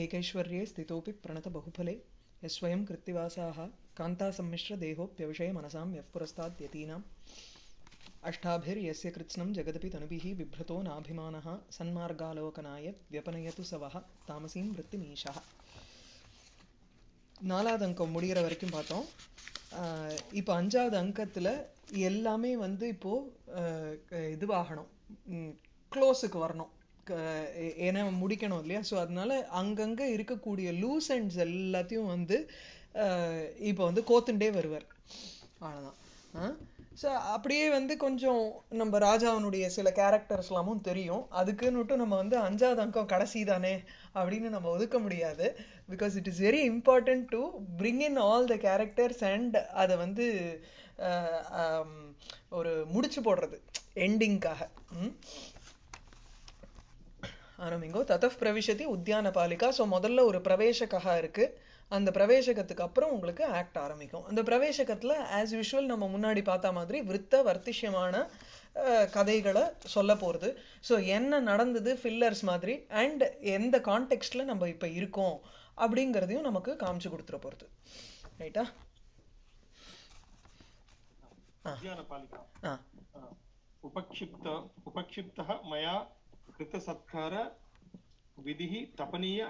एकैश्वर्ये स्थितोऽपि प्रणतबहुफले यस्स्वयं कृत्तिवासाः कान्तासम्मिश्रदेहोऽप्यविषय मनसां यः पुरस्ताद्यतीनाम् अष्टाभिर्यस्य कृत्स्नं जगदपि तनुभिः बिभ्रतो नाभिमानः सन्मार्गालोकनाय व्यपनयतु स वः तामसीं वृत्तिमीशः நாலாவது அங்கம் முடிகிற வரைக்கும் பார்த்தோம் இப்போ அஞ்சாவது அங்கத்தில் எல்லாமே வந்து இப்போது இதுவாகணும் க்ளோஸுக்கு வரணும் ஏன்னா முடிக்கணும் இல்லையா ஸோ அதனால அங்கங்கே இருக்கக்கூடிய லூஸ் அண்ட்ஸ் எல்லாத்தையும் வந்து இப்போ வந்து கோத்துண்டே வருவார் அவ்வளோதான் ஸோ அப்படியே வந்து கொஞ்சம் நம்ம ராஜாவனுடைய சில கேரக்டர்ஸ்லாமும் தெரியும் அதுக்குன்னுட்டு நம்ம வந்து அஞ்சாவது அங்கம் கடைசி தானே அப்படின்னு நம்ம ஒதுக்க முடியாது because it is very important to bring in all the characters and அதை வந்து ஒரு முடிச்சு போடுறது எண்டிங்காக ஆரம்பிங்கோ ததஃப் பிரவிஷதி உத்தியான பாலிகா ஸோ முதல்ல ஒரு பிரவேசகா இருக்குது அந்த பிரவேசகத்துக்கு அப்புறம் உங்களுக்கு ஆக்ட் ஆரம்பிக்கும் அந்த பிரவேசகத்தில் ஆஸ் யூஷுவல் நம்ம முன்னாடி பார்த்த மாதிரி விற்த்த வர்த்திஷ்யமான கதைகளை சொல்ல போகிறது ஸோ என்ன நடந்தது ஃபில்லர்ஸ் மாதிரி அண்ட் எந்த கான்டெக்ஸ்டில் நம்ம இப்போ இருக்கோம் அப்படிங்கிறதையும் நமக்கு காமிச்சு கொடுத்துட போகிறது ரைட்டா ஆ உபக்ஷிப்த உபக்ஷிப்தா மயா कृतसत्कार விதிஹி தபனீய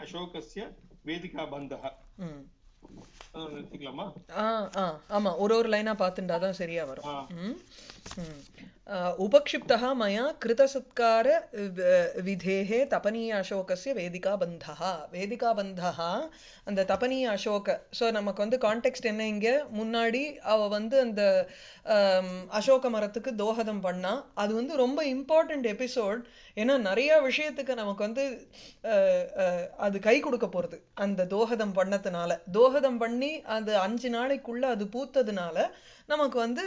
வேதிகா பந்தக அந்த அசோக நமக்கு வந்து கான்டெக்ட் என்ன முன்னாடி அவ வந்து அந்த அசோக மரத்துக்கு தோகதம் பண்ணா அது வந்து ரொம்ப இம்பார்ட்டன்ட் எபிசோட் ஏன்னா நிறைய விஷயத்துக்கு நமக்கு வந்து அது கை கொடுக்க போகிறது அந்த தோகதம் பண்ணதுனால தோகதம் பண்ணி அது அஞ்சு நாளைக்குள்ள அது பூத்ததுனால நமக்கு வந்து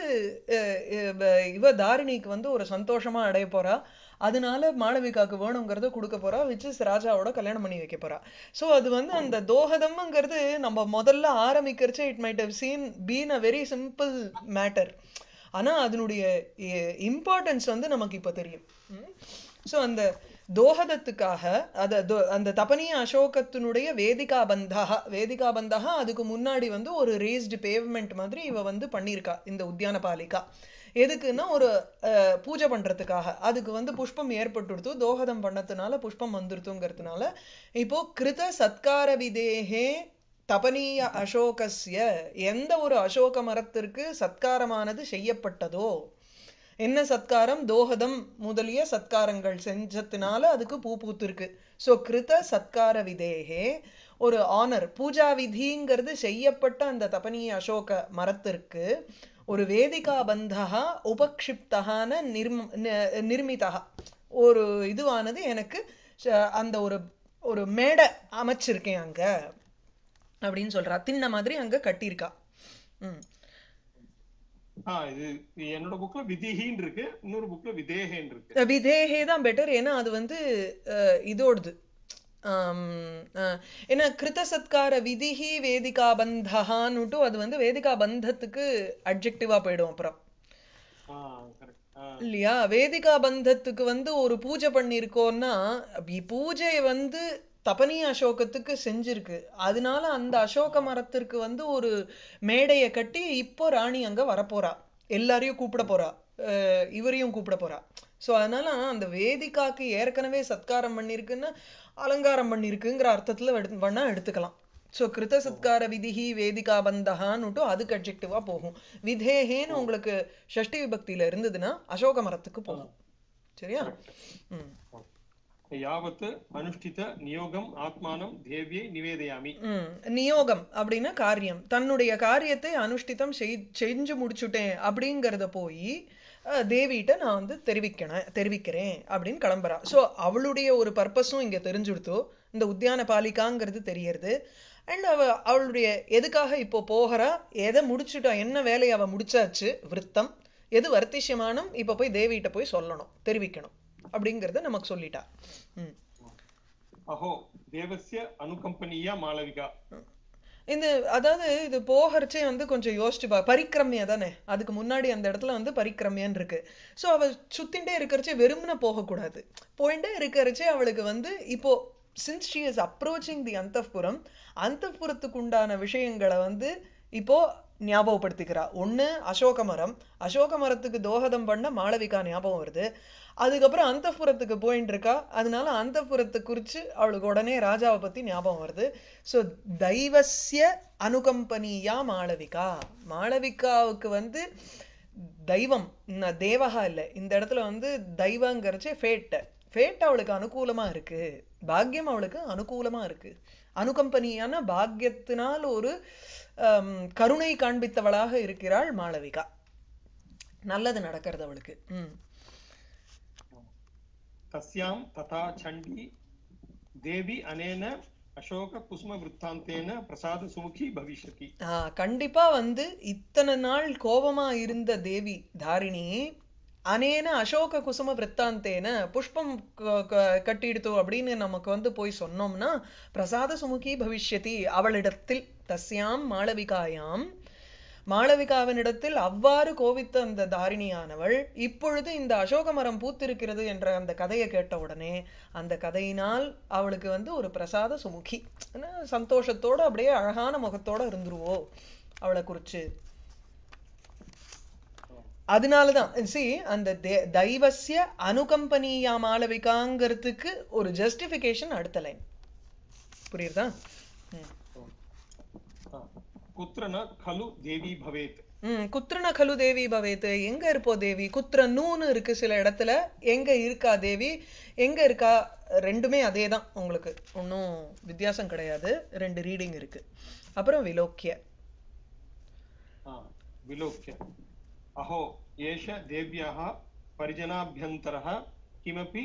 இவ தாரிணிக்கு வந்து ஒரு சந்தோஷமா அடைய போறா அதனால மாளவிகாவுக்கு வேணுங்கிறத கொடுக்க போறா விச் இஸ் ராஜாவோட கல்யாணம் பண்ணி வைக்க போறா ஸோ அது வந்து அந்த தோகதம்ங்கிறது நம்ம முதல்ல ஆரம்பிக்கிறச்சு it might have seen been a very simple matter ஆனா அதனுடைய இம்பார்ட்டன்ஸ் வந்து நமக்கு இப்ப தெரியும் ஸோ அந்த தோஹதத்துக்காக அதை அந்த தபனிய அசோகத்தினுடைய வேதிகா பந்தாக வேதிகா பந்தாக அதுக்கு முன்னாடி வந்து ஒரு ரேஸ்டு பேவ்மெண்ட் மாதிரி இவ வந்து பண்ணியிருக்கா இந்த உத்தியான பாலிகா எதுக்குன்னா ஒரு பூஜை பண்ணுறதுக்காக அதுக்கு வந்து புஷ்பம் ஏற்பட்டுடுத்து தோஹதம் பண்ணதுனால புஷ்பம் வந்துடுத்துங்கிறதுனால இப்போ கிருத சத்கார விதேகே தபனீய அசோகஸ்ய எந்த ஒரு அசோக மரத்திற்கு சத்காரமானது செய்யப்பட்டதோ என்ன சத்காரம் தோகதம் முதலிய சத்காரங்கள் செஞ்சதுனால அதுக்கு பூ பூத்திருக்கு ஸோ கிருத சத்கார விதேகே ஒரு ஆனர் பூஜா விதிங்கிறது செய்யப்பட்ட அந்த தபனி அசோக மரத்திற்கு ஒரு வேதிகா பந்தா உபக்ஷிப்தகான நிர்ம நிர்மிதா ஒரு இதுவானது எனக்கு அந்த ஒரு ஒரு மேடை அமைச்சிருக்கேன் அங்க அப்படின்னு சொல்றா தின்ன மாதிரி அங்க கட்டியிருக்கா ம் என்னோட புக்ல விதிஹின்னு இருக்கு இன்னொரு புக்ல விதேகேன்னு இருக்கு விதேகே தான் பெட்டர் ஏன்னா அது வந்து இதோடது ஏன்னா கிருத்த சத்கார விதிஹி வேதிகா பந்தஹான்னுட்டு அது வந்து வேதிகா பந்தத்துக்கு அட்ஜெக்டிவா போயிடும் அப்புறம் இல்லையா வேதிகா பந்தத்துக்கு வந்து ஒரு பூஜை பண்ணிருக்கோம்னா பூஜை வந்து தபனி அசோகத்துக்கு செஞ்சிருக்கு அதனால அந்த அசோக மரத்திற்கு வந்து ஒரு மேடையை கட்டி இப்போ ராணி அங்க வரப்போறா எல்லாரையும் கூப்பிட போறா இவரையும் கூப்பிட போறா ஸோ அதனால அந்த வேதிகாக்கு ஏற்கனவே சத்காரம் பண்ணியிருக்குன்னா அலங்காரம் பண்ணியிருக்குங்கிற அர்த்தத்தில் வேணா எடுத்துக்கலாம் ஸோ கிருத சத்கார விதிஹி வேதிகா பந்தகான்னுட்டு அதுக்கு அப்ஜெக்டிவா போகும் விதேகேன்னு உங்களுக்கு ஷஷ்டி விபக்தியில இருந்ததுன்னா அசோக மரத்துக்கு போகும் சரியா ம் யாவத்து அனுஷ்டித நியோகம் ஆத்மானம் தேவியை நிவேதையாமி நியோகம் அப்படின்னா காரியம் தன்னுடைய காரியத்தை அனுஷ்டிதம் செஞ்சு முடிச்சுட்டேன் அப்படிங்கிறத போய் தேவிகிட்ட நான் வந்து தெரிவிக்கணும் தெரிவிக்கிறேன் அப்படின்னு கிளம்புறா ஸோ அவளுடைய ஒரு பர்பஸும் இங்கே தெரிஞ்சுடுத்து இந்த உத்தியான பாலிக்காங்கிறது தெரியறது அண்ட் அவ அவளுடைய எதுக்காக இப்போ போகிறா எதை முடிச்சுட்டா என்ன வேலையை அவள் முடிச்சாச்சு விற்த்தம் எது வர்த்திஷ்யமானம் இப்போ போய் தேவிகிட்ட போய் சொல்லணும் தெரிவிக்கணும் அப்படிங்கறத நமக்கு சொல்லிட்டா அஹோ தேவசிய அனுகம்பனியா மாளவிகா இந்த அதாவது இது போகிறச்சே வந்து கொஞ்சம் யோசிச்சு பா பரிக்கிரமியா தானே அதுக்கு முன்னாடி அந்த இடத்துல வந்து பரிக்கிரமியான்னு இருக்கு ஸோ அவள் சுத்தின்ண்டே இருக்கிறச்சே வெறும்னு போகக்கூடாது போயிட்டே இருக்கிறச்சே அவளுக்கு வந்து இப்போ since she is approaching the அந்தப்புறம் அந்தப்புறத்துக்கு உண்டான விஷயங்களை வந்து இப்போ ஞாபகப்படுத்திக்கிறா ஒன்று அசோக மரம் அசோக மரத்துக்கு தோகதம் பண்ண மாளவிகா ஞாபகம் வருது அதுக்கப்புறம் அந்தப்புறத்துக்கு போயின்னு இருக்கா அதனால அந்தப்புறத்தை குறித்து அவளுக்கு உடனே ராஜாவை பற்றி ஞாபகம் வருது ஸோ தெய்வசிய அனுகம்பனியா மாளவிகா மாளவிகாவுக்கு வந்து தெய்வம் தேவகா இல்லை இந்த இடத்துல வந்து தெய்வங்கிறச்சே ஃபேட்டை ஃபேட் அவளுக்கு அனுகூலமாக இருக்குது பாக்கியம் அவளுக்கு அனுகூலமாக இருக்குது அனுகம்பனியான பாக்கியத்தினால் ஒரு கருணை காண்பித்தவளாக இருக்கிறாள் மாளவிகா நல்லது நடக்கிறது அவளுக்கு ம் தஸ்யாம் ததா சண்டி தேவி அனேன அசோக குசும விருத்தாந்தேன பிரசாத சுமுகி பவிஷ்யதி கண்டிப்பா வந்து இத்தனை நாள் கோபமா இருந்த தேவி தாரிணியே அனேன அசோக குசும விற்த்தாந்தேன புஷ்பம் கட்டிடுத்து அப்படின்னு நமக்கு வந்து போய் சொன்னோம்னா பிரசாத சுமுகி பவிஷ்யதி அவளிடத்தில் தஸ்யாம் மாளவிகாயாம் மாளவிகாவினிடத்தில் அவ்வாறு கோவித்த அந்த தாரிணியானவள் இப்பொழுது இந்த அசோக மரம் பூத்திருக்கிறது என்ற அந்த கதையை கேட்ட உடனே அந்த கதையினால் அவளுக்கு வந்து ஒரு பிரசாத சுமுகி சந்தோஷத்தோடு அப்படியே அழகான முகத்தோடு இருந்துருவோ அவளை குறித்து அதனால தான் சி அந்த தெய்வசிய அனுகம்பனியா மாளவிகாங்கிறதுக்கு ஒரு ஜஸ்டிஃபிகேஷன் அடுத்த லைன் புரியுதா குத்ரன கலு தேவி பவேத் குத்ரன கலு தேவி பவேத் எங்க இருப்போ தேவி குத்ரனூன்னு இருக்கு சில இடத்துல எங்க இருக்கா தேவி எங்க இருக்கா ரெண்டுமே அதே தான் உங்களுக்கு ஒன்றும் வித்தியாசம் கிடையாது ரெண்டு ரீடிங் இருக்கு அப்புறம் விலோக்கிய விலோக்கிய ಅಹೋ ಏಶ ದೇವ್ಯಃ ಪರಿಜನಾಭ್ಯಂತರಃ ಕಿಮಪಿ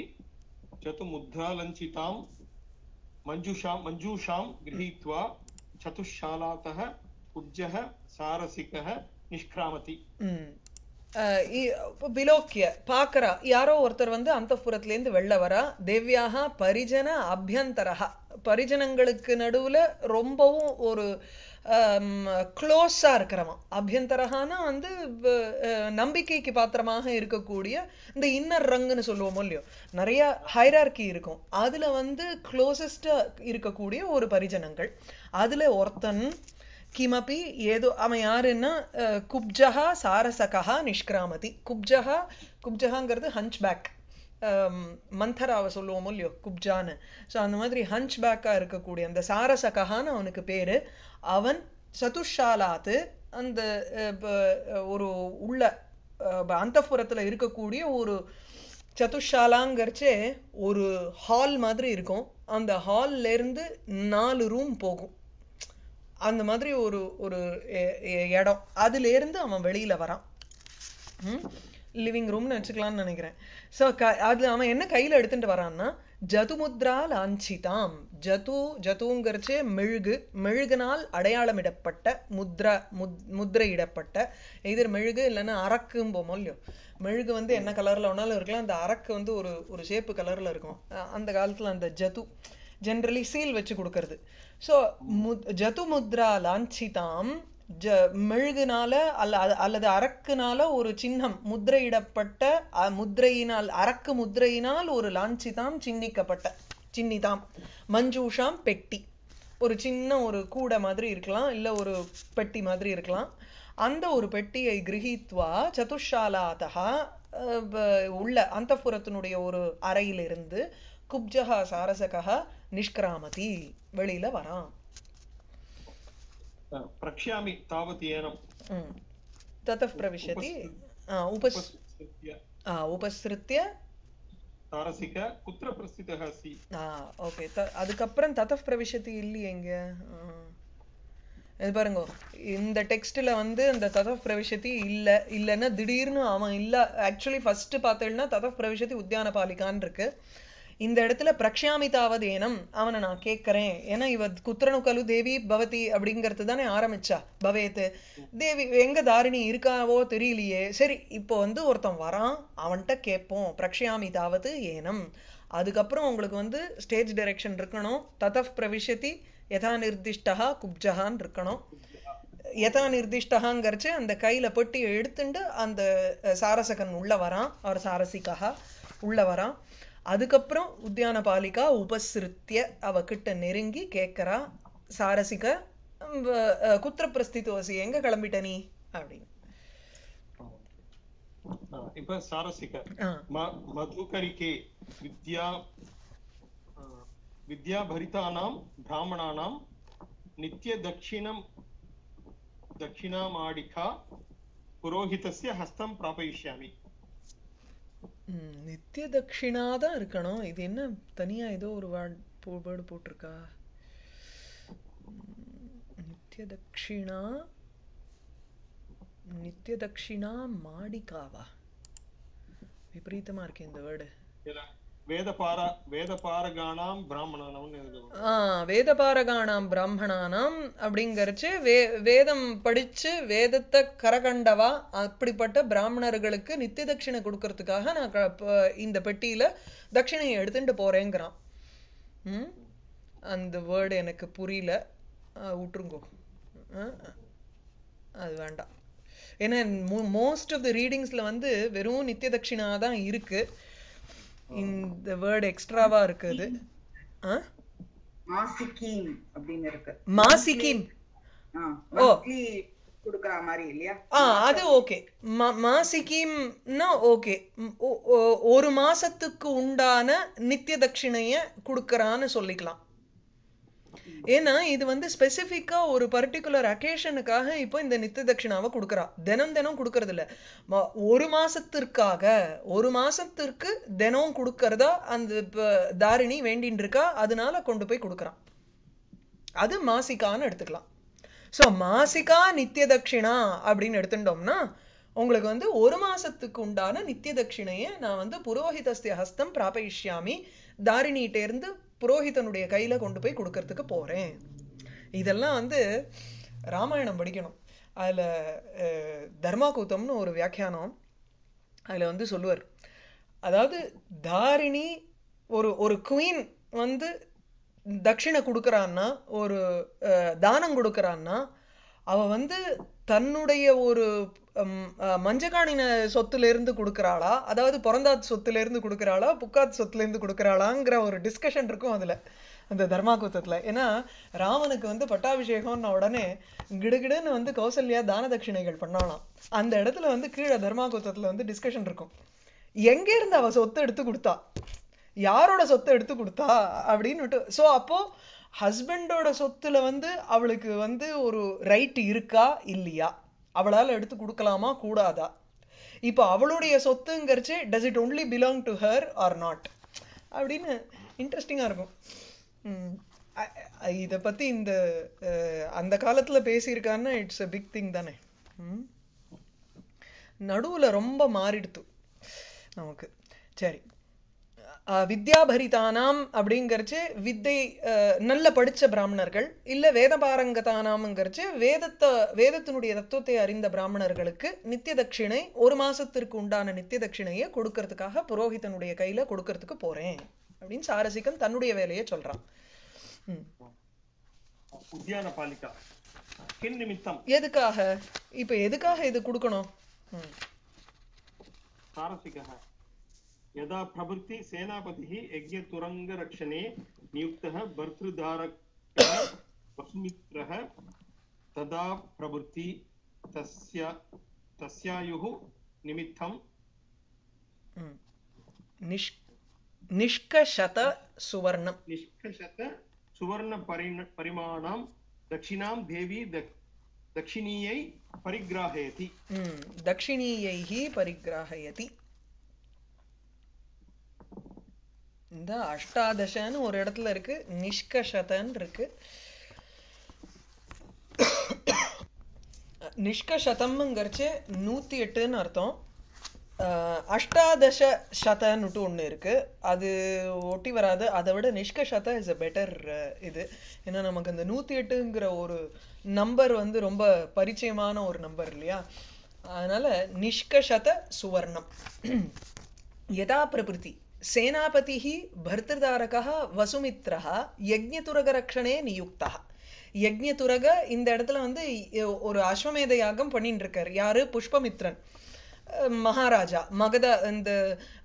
ಚತುಮುದ್ರಾಲಂಚಿತಾಂ ಮಂಜುಷಾ ಮಂಜುಷಾಮ್ ಗೃಹೀತ್ವಾ ಚತುಶಾಲಾತಃ 우ಜ್ಝಃ सारಸಿಕಃ นิಸ್ಕ್ರಮತಿ ಹ ಈ ಬಿಲೋಕ್ಯ ಪಾಕರ ಯಾರೋ ವರ್ತರ ಬಂದ ಅಂತಪುರದಿಂದ ಬೆಲ್ಲವರ ದೇವ್ಯಃ ಪರಿಜನಾಭ್ಯಂತರಃ ಪರಿಜನಂಗಳಕ್ಕೆ ನಡುವಲ ரொம்பவும் ಒಂದು க்ளோஸாக இருக்கிறவன் அபியந்தரகானா வந்து நம்பிக்கைக்கு பாத்திரமாக இருக்கக்கூடிய இந்த இன்னர் ரங்குன்னு சொல்லுவோமோ இல்லையோ நிறைய ஹைரார்கி இருக்கும் அதில் வந்து க்ளோசஸ்டாக இருக்கக்கூடிய ஒரு பரிஜனங்கள் அதில் ஒருத்தன் கிமபி ஏதோ அவன் யாருன்னா குப்ஜகா சாரசகா நிஷ்கிராமதி குப்ஜகா குப்ஜகாங்கிறது பேக் Um, மந்தராவை சொல்லுவோம் இல்லையோ குப்ஜான்னு ஸோ அந்த மாதிரி ஹன்ச் பேக்காக இருக்கக்கூடிய அந்த சாரசகஹான்னு அவனுக்கு பேர் அவன் சதுஷாலாத்து அந்த ஒரு உள்ள அந்தப்புறத்தில் இருக்கக்கூடிய ஒரு சதுஷாலாங்கிறச்சே ஒரு ஹால் மாதிரி இருக்கும் அந்த ஹால்லேருந்து நாலு ரூம் போகும் அந்த மாதிரி ஒரு ஒரு இடம் அதுலேருந்து அவன் வெளியில் வரான் லிவிங் ரூம்னு வச்சுக்கலாம்னு நினைக்கிறேன் ஸோ க அது அவன் என்ன கையில் எடுத்துகிட்டு வரான்னா ஜதுமுத்ரா லாஞ்சிதாம் ஜது ஜதுங்கிறச்சு மெழுகு மெழுகுனால் அடையாளமிடப்பட்ட முத்ரா முத் முத்திரையிடப்பட்ட எதிர் மெழுகு இல்லைன்னா அரக்கும் போமோ இல்லையோ மெழுகு வந்து என்ன கலரில் வேணாலும் இருக்கலாம் அந்த அரக்கு வந்து ஒரு ஒரு ஷேப்பு கலரில் இருக்கும் அந்த காலத்தில் அந்த ஜது ஜென்ரலி சீல் வச்சு கொடுக்கறது ஸோ முத் ஜதுமுத்ரா லாஞ்சிதாம் ஜ மெழுகுனால அல்ல அல்லது அரக்குனால ஒரு சின்னம் முத்திரையிடப்பட்ட முத்திரையினால் அரக்கு முத்திரையினால் ஒரு லாஞ்சிதாம் சின்னிக்கப்பட்ட சின்னிதாம் மஞ்சூஷாம் பெட்டி ஒரு சின்ன ஒரு கூடை மாதிரி இருக்கலாம் இல்லை ஒரு பெட்டி மாதிரி இருக்கலாம் அந்த ஒரு பெட்டியை கிரகித்வா சதுஷாலாதா உள்ள புறத்தினுடைய ஒரு அறையிலிருந்து குப்ஜகா சாரசகா நிஷ்கிராமதி வெளியில வரான் प्रक्ष्यामि तावत् एनं ततः प्रविशति उपसृत्य तारसिक कुत्र प्रस्थितः अस्ति ओके अदकप्रं ततः प्रविशति इल्लि एङ्ग இது பாருங்க இந்த டெக்ஸ்ட்ல வந்து அந்த ததஃப் பிரவிஷதி இல்ல இல்லைன்னா திடீர்னு அவன் இல்ல ஆக்சுவலி ஃபர்ஸ்ட் பார்த்தேன்னா ததஃப் பிரவிஷதி உத்தியான பாலிகான் இருக்கு இந்த இடத்துல பிரக்ஷாமிதாவது ஏனம் அவனை நான் கேட்கறேன் ஏன்னா இவ குத்திரனு கலு தேவி பவதி அப்படிங்கிறது தானே ஆரம்பிச்சா பவேத்து தேவி எங்க தாரிணி இருக்காவோ தெரியலையே சரி இப்போ வந்து ஒருத்தன் வரான் அவன்கிட்ட கேட்போம் பிரக்ஷாமிதாவது ஏனம் அதுக்கப்புறம் உங்களுக்கு வந்து ஸ்டேஜ் டைரக்ஷன் இருக்கணும் தத பிரவிஷதி யதா நிர்திஷ்டா குப்ஜஹான் இருக்கணும் யதா நிர்திஷ்டகாங்கிறச்சு அந்த கையில பொட்டியை எடுத்துட்டு அந்த சாரசகன் உள்ள வரான் அவர் சாரசிக்காக உள்ள வரான் அதுக்கப்புறம் உத்தியான பாலிகா உபசிருத்திய அவகிட்ட நெருங்கி கேட்கறா சாரசிக குத்திர பிரஸ்தித்தோசி எங்க கிளம்பிட்ட நீ அப்படின்னு இப்ப சாரசிக மதுகரிக்கே வித்யா வித்யா பரிதானாம் பிராமணானாம் நித்திய தட்சிணம் தட்சிணாமாடிகா புரோஹிதஸ்ய ஹஸ்தம் பிராபயிஷ்யாமி நித்திய தட்சிணா தான் இருக்கணும் இது என்ன தனியா ஏதோ ஒரு வேர்டு வேர்டு போட்டிருக்கா நித்திய தட்சிணா நித்திய தட்சிணா மாடிக்காவா விபரீதமா இருக்கே இந்த வேர்டு வேதபாரகானாம் பிராமணானாம் அப்படிங்கறச்சு வே வேதம் படிச்சு வேதத்தை கரகண்டவா அப்படிப்பட்ட பிராமணர்களுக்கு நித்திய தட்சிணை கொடுக்கறதுக்காக நான் இந்த பெட்டியில தட்சிணையை எடுத்துட்டு போறேங்கிறான் உம் அந்த வேர்டு எனக்கு புரியல விட்டுருங்கோ அது வேண்டாம் ஏன்னா மோஸ்ட் ஆஃப் த ரீடிங்ஸ்ல வந்து வெறும் நித்திய தட்சிணா தான் இந்த வேர்ட் எக்ஸ்ட்ராவா இருக்குது மாசிகின் அப்படின்னு இருக்கு மாசிகின் ஓ கொடுக்கற மாதிரி இல்லையா அது ஓகே மாசிகிம்னா ஓகே ஒரு மாசத்துக்கு உண்டான நித்திய தட்சிணைய குடுக்கறான்னு சொல்லிக்கலாம் ஏன்னா இது வந்து ஸ்பெசிஃபிக்கா ஒரு பர்டிகுலர் அக்கேஷனுக்காக இப்போ இந்த நித்திய தட்சிணாவை கொடுக்குறா தினம் தினம் கொடுக்கறது இல்ல ஒரு மாசத்திற்காக ஒரு மாசத்திற்கு தினம் கொடுக்கறதா அந்த தாரிணி வேண்டின்னு இருக்கா அதனால கொண்டு போய் கொடுக்குறான் அது மாசிக்கான்னு எடுத்துக்கலாம் ஸோ மாசிக்கா நித்திய தட்சிணா அப்படின்னு எடுத்துட்டோம்னா உங்களுக்கு வந்து ஒரு மாசத்துக்கு உண்டான நித்திய தட்சிணையை நான் வந்து புரோஹிதஸ்திய ஹஸ்தம் பிராபயிஷ்யாமி தாரிணிகிட்டேருந்து புரோஹிதனுடைய கையில் கொண்டு போய் கொடுக்கறதுக்கு போகிறேன் இதெல்லாம் வந்து ராமாயணம் படிக்கணும் அதில் தர்மாகூத்தம்னு ஒரு வியாக்கியானம் அதில் வந்து சொல்லுவார் அதாவது தாரிணி ஒரு ஒரு குவீன் வந்து தட்சிணை கொடுக்குறான்னா ஒரு தானம் கொடுக்குறான்னா அவள் வந்து தன்னுடைய ஒரு சொத்துல சொத்துலேருந்து கொடுக்குறாளா அதாவது பிறந்தாத் சொத்துலேருந்து கொடுக்குறாளா புக்காத் சொத்துலேருந்து கொடுக்குறாளாங்கிற ஒரு டிஸ்கஷன் இருக்கும் அதில் அந்த தர்மாகுத்தத்தில் ஏன்னா ராமனுக்கு வந்து பட்டாபிஷேகம்னு உடனே கிடுகிடுன்னு வந்து கௌசல்யா தான தட்சிணைகள் பண்ணாலாம் அந்த இடத்துல வந்து கீழே தர்மாகுத்தத்தில் வந்து டிஸ்கஷன் இருக்கும் எங்கேருந்து அவள் சொத்து எடுத்து கொடுத்தா யாரோட சொத்தை எடுத்து கொடுத்தா அப்படின்னு ஸோ அப்போது ஹஸ்பண்டோட சொத்துல வந்து அவளுக்கு வந்து ஒரு ரைட் இருக்கா இல்லையா அவளால் எடுத்து கொடுக்கலாமா கூடாதா இப்போ அவளுடைய சொத்துங்கிறச்சு does it only belong to her or not அப்படின்னு இன்ட்ரெஸ்டிங்காக இருக்கும் இதை பற்றி இந்த அந்த காலத்தில் பேசியிருக்காருன்னா இட்ஸ் அ பிக் திங் தானே நடுவில் ரொம்ப மாறிடுத்து நமக்கு சரி வித்யாபரிதானாம் அப்படிங்கிறச்சு வித்தை நல்ல படித்த பிராமணர்கள் இல்லை வேத வேதத்தை வேதத்தினுடைய தத்துவத்தை அறிந்த பிராமணர்களுக்கு நித்திய தட்சிணை ஒரு மாசத்திற்கு உண்டான நித்திய தட்சிணையை கொடுக்கறதுக்காக புரோஹிதனுடைய கையில கொடுக்கறதுக்கு போறேன் அப்படின்னு சாரசிகம் தன்னுடைய வேலையை சொல்றான் உத்தியான பாலிகா எதுக்காக இப்ப எதுக்காக இது கொடுக்கணும் சாரசிகா यदा प्रभृति सेनापतिः यज्ञतुरङ्गरक्षणे नियुक्तः भर्तृधारकः वसुमित्रः तदा प्रभृति तस्य तस्यायुः निमित्तं hmm. निष् दक्षिणां देवी दक्षिणीयै परिग्राहयति hmm. दक्षिणीयैः परिग्राहयति இந்த அஷ்டாதசன்னு ஒரு இடத்துல இருக்கு நிஷ்கஷதன் இருக்கு நிஷ்கஷதம்ங்கிறச்சு நூத்தி எட்டுன்னு அர்த்தம் அஷ்டாதச சதன்னுட்டு ஒன்று இருக்கு அது ஒட்டி வராது அதை விட நிஷ்கஷத இஸ் அ பெட்டர் இது ஏன்னா நமக்கு அந்த நூத்தி எட்டுங்கிற ஒரு நம்பர் வந்து ரொம்ப பரிச்சயமான ஒரு நம்பர் இல்லையா அதனால நிஷ்கஷத சுவர்ணம் யதா பிரபிருத்தி सेनापतिः भर्तृदारकः वसुमित्रः यज्ञத்துரகரக்ஷனே நியுக்தः யஜ்யதுரக இந்த இடத்துல வந்து ஒரு அஸ்வமேத யாகம் பண்ணிட்டு இருக்கார் யாரு புஷ்பமித்ரன் மகாராஜா மகத இந்த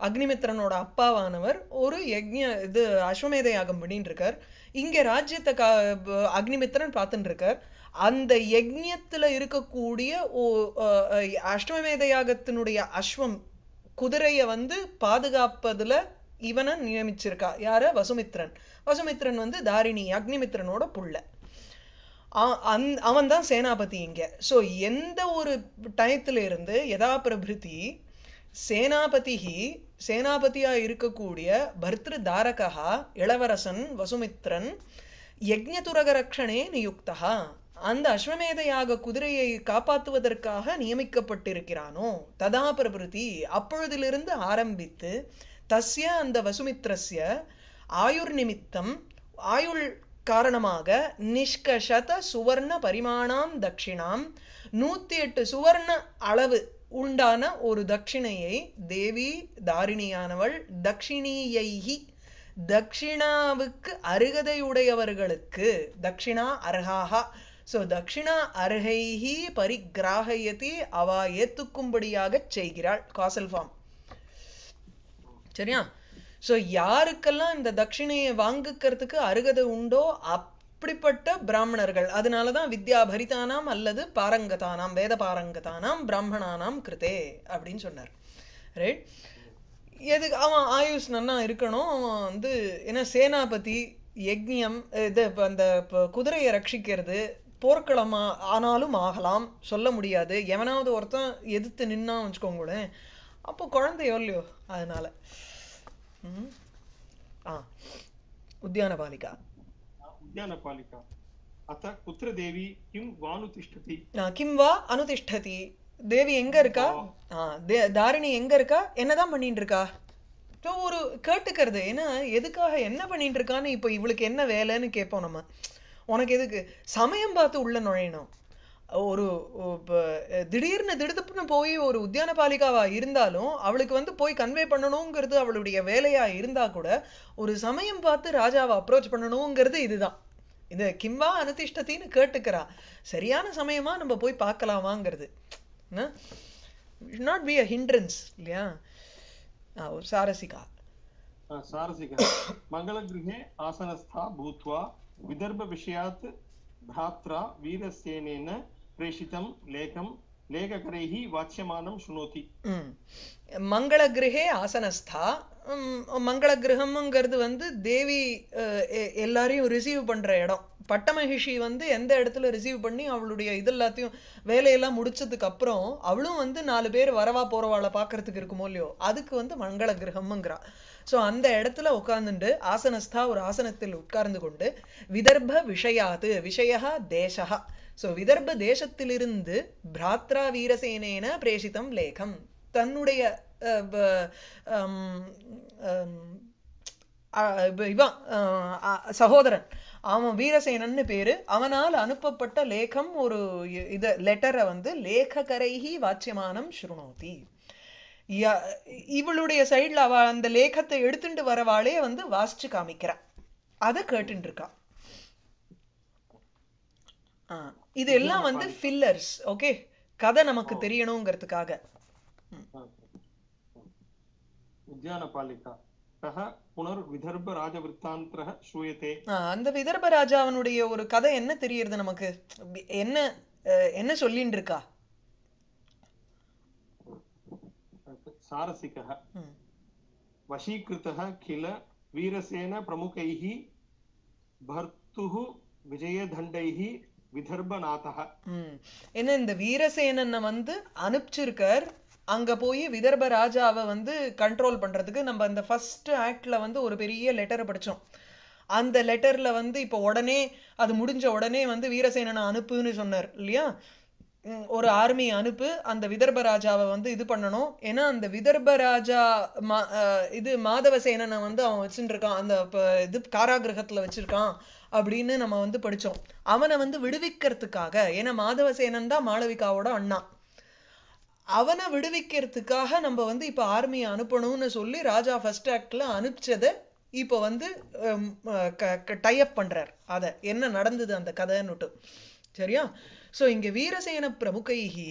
அக்னிமித்ரனோட அப்பாவானவர் ஒரு யஜ்ய இது அஸ்வமேத யாகம் பண்ணிட்டு இருக்கார் இங்க ராஜ்யத்தை கா அக்னிமித்ரன் பார்த்துட்டு இருக்கார் அந்த யஜ்யத்துல இருக்கக்கூடிய அஸ்வமேத யாகத்தினுடைய அஸ்வம் குதிரையை வந்து பாதுகாப்பதில் இவனை நியமிச்சிருக்கா யார வசுமித்ரன் வசுமித்ரன் வந்து தாரிணி அக்னிமித்ரனோட புள்ள அவன் தான் சேனாபதி இங்க ஸோ எந்த ஒரு டயத்துல இருந்து யதா பிரபிருதி சேனாபதி சேனாபதியா இருக்கக்கூடிய பர்திரு தாரகா இளவரசன் வசுமித்ரன் யஜ்ஞதுரக ரக்ஷணே நியுக்தா அந்த அஸ்வமேதையாக குதிரையை காப்பாற்றுவதற்காக நியமிக்கப்பட்டிருக்கிறானோ ததா பிரபிருதி அப்பொழுதிலிருந்து ஆரம்பித்து தஸ்ய அந்த வசுமித்ரஸ்ய ஆயுர் நிமித்தம் ஆயுள் காரணமாக நிஷ்கஷத சுவர்ண பரிமாணாம் தட்சிணாம் நூத்தி எட்டு சுவர்ண அளவு உண்டான ஒரு தட்சிணையை தேவி தாரிணியானவள் தட்சிணீயைஹி தட்சிணாவுக்கு அருகதையுடையவர்களுக்கு தட்சிணா அர்ஹாஹா ஸோ தக்ஷிண அருகைஹி பரிகிராகயதி அவா ஏத்துக்கும்படியாக செய்கிறாள் காசல் ஃபார்ம் சரியா ஸோ யாருக்கெல்லாம் இந்த தட்சிணையை வாங்கிக்கிறதுக்கு அருகதை உண்டோ அப்படிப்பட்ட பிராமணர்கள் அதனால தான் வித்யா பரிதானாம் அல்லது பாரங்கதானாம் வேத பாரங்கதானாம் பிராமணானாம் கிருத்தே அப்படின்னு சொன்னார் ரைட் எது அவன் ஆயுஷ் நன்னா இருக்கணும் அவன் வந்து ஏன்னா சேனாபதி யஜ்யம் இது அந்த குதிரையை ரட்சிக்கிறது போர்க்களமா ஆனாலும் ஆகலாம் சொல்ல முடியாது எவனாவது ஒருத்தன் எதிர்த்து நின்னா வச்சுக்கோங்களேன் அப்போ குழந்தையோ இல்லையோ அதனால ஆ உத்தியான பாலிகா உத்தியான பாலிகா அத்த குத்திர தேவி கிம் வானுதிஷ்டதி கிம் வா அனுதிஷ்டதி தேவி எங்க இருக்கா தாரிணி எங்க இருக்கா என்னதான் பண்ணிட்டு இருக்கா ஒரு கேட்டுக்கிறது ஏன்னா எதுக்காக என்ன பண்ணிட்டு இருக்கான்னு இப்போ இவளுக்கு என்ன வேலைன்னு கேட்போம் நம்ம உனக்கு எதுக்கு சமயம் பார்த்து உள்ள நுழையணும் ஒரு திடீர்னு திடுதுப்புன்னு போய் ஒரு உத்தியான பாலிகாவா இருந்தாலும் அவளுக்கு வந்து போய் கன்வே பண்ணணுங்கிறது அவளுடைய வேலையா இருந்தா கூட ஒரு சமயம் பார்த்து ராஜாவை அப்ரோச் பண்ணணுங்கிறது இதுதான் இது கிம்வா அனுதிஷ்டத்தின்னு கேட்டுக்கிறா சரியான சமயமா நம்ம போய் பார்க்கலாமாங்கிறது நாட் பி அ ஹிண்ட்ரன்ஸ் இல்லையா சாரசிகா சாரசிகா மங்கள கிரகே ஆசனஸ்தா பூத்வா विदर्भविषयात् भ्रात्रा वीरसेनेन प्रेषितं लेखं लेखकरैः वाच्यमानं शृणोति கிரகே ஆசனஸ்தா மங்களகிரகம்ங்கிறது வந்து தேவி எல்லாரையும் ரிசீவ் பண்ற இடம் பட்டமகிஷி வந்து எந்த இடத்துல ரிசீவ் பண்ணி அவளுடைய இது எல்லாத்தையும் வேலையெல்லாம் முடிச்சதுக்கு அப்புறம் அவளும் வந்து நாலு பேர் வரவா போறவாளை பாக்குறதுக்கு இருக்குமோ இல்லையோ அதுக்கு வந்து மங்கள கிரகம்ங்கிறா ஸோ அந்த இடத்துல உட்கார்ந்துட்டு ஆசனஸ்தா ஒரு ஆசனத்தில் உட்கார்ந்து கொண்டு விதர்ப விஷயாது விஷயா தேசகா ஸோ விதர்ப தேசத்திலிருந்து பிராத்ரா வீரசேனேன பிரேஷித்தம் லேகம் தன்னுடைய இவன் சகோதரன் அவன் வீரசேனன்னு பேரு அவனால் அனுப்பப்பட்ட லேகம் ஒரு இது லெட்டரை வந்து லேககரைகி வாச்சியமானம் சுருணோதி இவளுடைய சைடில் அவ அந்த லேகத்தை எடுத்துட்டு வரவாளே வந்து வாசிச்சு காமிக்கிறா அதை கேட்டுட்டு இருக்கா இது எல்லாம் வந்து ஃபில்லர்ஸ் ஓகே கதை நமக்கு தெரியணுங்கிறதுக்காக அந்த விதர்ப ராஜாவனுடைய ஒரு கதை என்ன தெரியறது நமக்கு என்ன என்ன சொல்லின்னு இருக்கா सारसिकः वशीकृतः கில வீரசேன प्रमुखैः भर्तुः विजयदण्डैः விதர்பநாதா ஏன்னா இந்த வீரசேனனை வந்து அனுப்பிச்சிருக்கார் அங்க போய் விதர்ப ராஜாவை வந்து கண்ட்ரோல் பண்றதுக்கு நம்ம அந்த ஃபர்ஸ்ட் ஆக்ட்ல வந்து ஒரு பெரிய லெட்டரை படிச்சோம் அந்த லெட்டர்ல வந்து இப்போ உடனே அது முடிஞ்ச உடனே வந்து வீரசேனனை அனுப்புன்னு சொன்னார் இல்லையா ஒரு ஆர்மி அனுப்பு அந்த விதர்ப ராஜாவை வந்து இது பண்ணணும் ஏன்னா அந்த விதர்ப ராஜா மா இது மாதவசேனனை வந்து அவன் வச்சுருக்கான் அந்த இது காராகிரகத்துல வச்சிருக்கான் அப்படின்னு நம்ம வந்து படிச்சோம் அவனை வந்து விடுவிக்கிறதுக்காக ஏன்னா மாதவசேனன் தான் மாளவிகாவோட அண்ணா அவனை விடுவிக்கிறதுக்காக நம்ம வந்து இப்போ ஆர்மியை அனுப்பணும்னு சொல்லி ராஜா ஃபர்ஸ்ட் ஆக்ட்ல அனுப்பிச்சதை இப்போ வந்து டைப் பண்றார் அதை என்ன நடந்தது அந்த கதைன்னுட்டு சரியா ஸோ இங்கே வீரசேன பிரமுகைகி